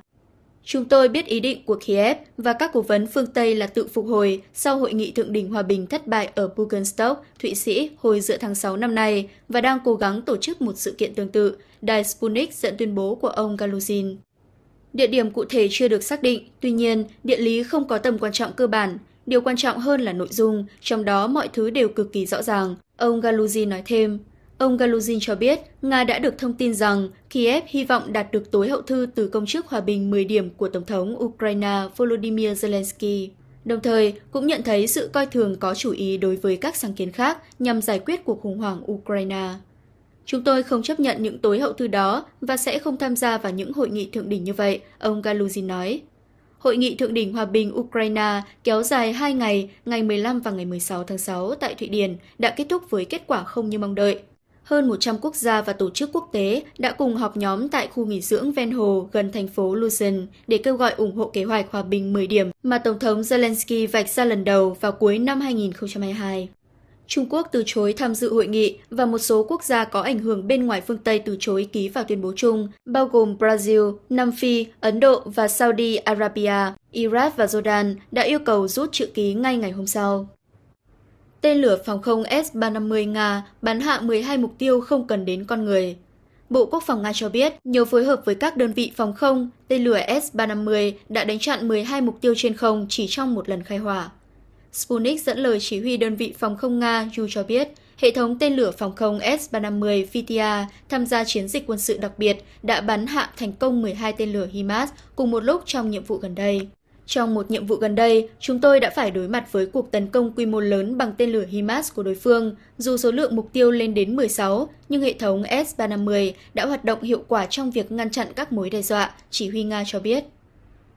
Chúng tôi biết ý định của Kiev và các cố vấn phương Tây là tự phục hồi sau hội nghị thượng đỉnh hòa bình thất bại ở Bukenstock, Thụy Sĩ hồi giữa tháng 6 năm nay và đang cố gắng tổ chức một sự kiện tương tự, đài Sputnik dẫn tuyên bố của ông Galuzin. Địa điểm cụ thể chưa được xác định, tuy nhiên, địa lý không có tầm quan trọng cơ bản. Điều quan trọng hơn là nội dung, trong đó mọi thứ đều cực kỳ rõ ràng, ông Galuzin nói thêm. Ông Galuzin cho biết, Nga đã được thông tin rằng Kiev hy vọng đạt được tối hậu thư từ công chức hòa bình 10 điểm của Tổng thống Ukraine Volodymyr Zelensky, đồng thời cũng nhận thấy sự coi thường có chủ ý đối với các sáng kiến khác nhằm giải quyết cuộc khủng hoảng Ukraine. Chúng tôi không chấp nhận những tối hậu thư đó và sẽ không tham gia vào những hội nghị thượng đỉnh như vậy, ông Galuzin nói. Hội nghị thượng đỉnh hòa bình Ukraine kéo dài 2 ngày, ngày 15 và ngày 16 tháng 6 tại Thụy Điển đã kết thúc với kết quả không như mong đợi hơn 100 quốc gia và tổ chức quốc tế đã cùng họp nhóm tại khu nghỉ dưỡng ven hồ gần thành phố Lucerne để kêu gọi ủng hộ kế hoạch hòa bình 10 điểm mà Tổng thống Zelensky vạch ra lần đầu vào cuối năm 2022. Trung Quốc từ chối tham dự hội nghị và một số quốc gia có ảnh hưởng bên ngoài phương Tây từ chối ký vào tuyên bố chung, bao gồm Brazil, Nam Phi, Ấn Độ và Saudi Arabia. Iraq và Jordan đã yêu cầu rút chữ ký ngay ngày hôm sau. Tên lửa phòng không S-350 Nga bắn hạ 12 mục tiêu không cần đến con người. Bộ Quốc phòng Nga cho biết, nhờ phối hợp với các đơn vị phòng không, tên lửa S-350 đã đánh chặn 12 mục tiêu trên không chỉ trong một lần khai hỏa. Sputnik dẫn lời chỉ huy đơn vị phòng không Nga Yu cho biết, hệ thống tên lửa phòng không S-350 Vitya tham gia chiến dịch quân sự đặc biệt đã bắn hạ thành công 12 tên lửa HIMARS cùng một lúc trong nhiệm vụ gần đây. Trong một nhiệm vụ gần đây, chúng tôi đã phải đối mặt với cuộc tấn công quy mô lớn bằng tên lửa HIMARS của đối phương. Dù số lượng mục tiêu lên đến 16, nhưng hệ thống S-350 đã hoạt động hiệu quả trong việc ngăn chặn các mối đe dọa, chỉ huy Nga cho biết.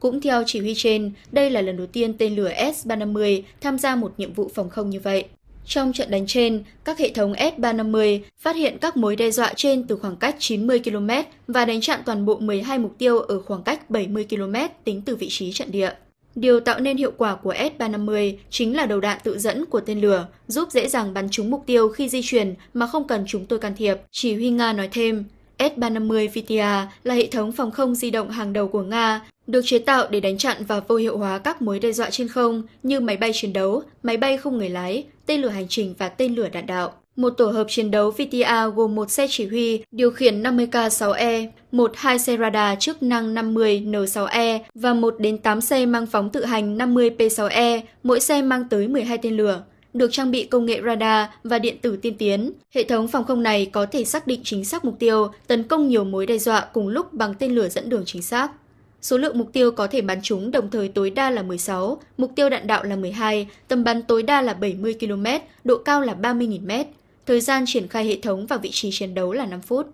Cũng theo chỉ huy trên, đây là lần đầu tiên tên lửa S-350 tham gia một nhiệm vụ phòng không như vậy. Trong trận đánh trên, các hệ thống S-350 phát hiện các mối đe dọa trên từ khoảng cách 90 km và đánh chặn toàn bộ 12 mục tiêu ở khoảng cách 70 km tính từ vị trí trận địa. Điều tạo nên hiệu quả của S-350 chính là đầu đạn tự dẫn của tên lửa, giúp dễ dàng bắn trúng mục tiêu khi di chuyển mà không cần chúng tôi can thiệp, chỉ huy Nga nói thêm. S-350 VTA là hệ thống phòng không di động hàng đầu của Nga, được chế tạo để đánh chặn và vô hiệu hóa các mối đe dọa trên không như máy bay chiến đấu, máy bay không người lái, tên lửa hành trình và tên lửa đạn đạo. Một tổ hợp chiến đấu VTA gồm một xe chỉ huy điều khiển 50K6E, một hai xe radar chức năng 50N6E và một đến 8 xe mang phóng tự hành 50P6E, mỗi xe mang tới 12 tên lửa được trang bị công nghệ radar và điện tử tiên tiến. Hệ thống phòng không này có thể xác định chính xác mục tiêu, tấn công nhiều mối đe dọa cùng lúc bằng tên lửa dẫn đường chính xác. Số lượng mục tiêu có thể bắn trúng đồng thời tối đa là 16, mục tiêu đạn đạo là 12, tầm bắn tối đa là 70 km, độ cao là 30.000 m. Thời gian triển khai hệ thống và vị trí chiến đấu là 5 phút.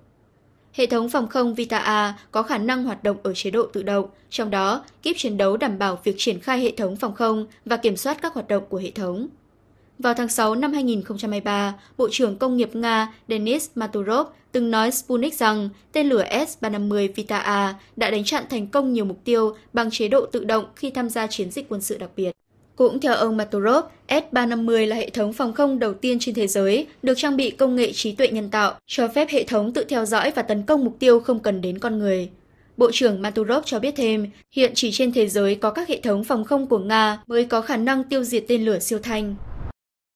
Hệ thống phòng không Vita A có khả năng hoạt động ở chế độ tự động, trong đó, kíp chiến đấu đảm bảo việc triển khai hệ thống phòng không và kiểm soát các hoạt động của hệ thống. Vào tháng 6 năm 2023, Bộ trưởng Công nghiệp Nga Denis Maturov từng nói Sputnik rằng tên lửa S-350 Vita A đã đánh chặn thành công nhiều mục tiêu bằng chế độ tự động khi tham gia chiến dịch quân sự đặc biệt. Cũng theo ông Maturov, S-350 là hệ thống phòng không đầu tiên trên thế giới được trang bị công nghệ trí tuệ nhân tạo, cho phép hệ thống tự theo dõi và tấn công mục tiêu không cần đến con người. Bộ trưởng Maturov cho biết thêm, hiện chỉ trên thế giới có các hệ thống phòng không của Nga mới có khả năng tiêu diệt tên lửa siêu thanh.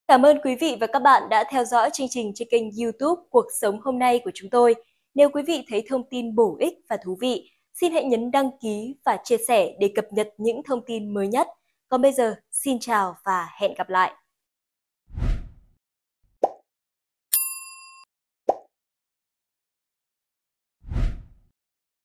Cảm ơn quý vị và các bạn đã theo dõi chương trình trên kênh YouTube Cuộc sống hôm nay của chúng tôi. Nếu quý vị thấy thông tin bổ ích và thú vị, xin hãy nhấn đăng ký và chia sẻ để cập nhật những thông tin mới nhất. Còn bây giờ, xin chào và hẹn gặp lại!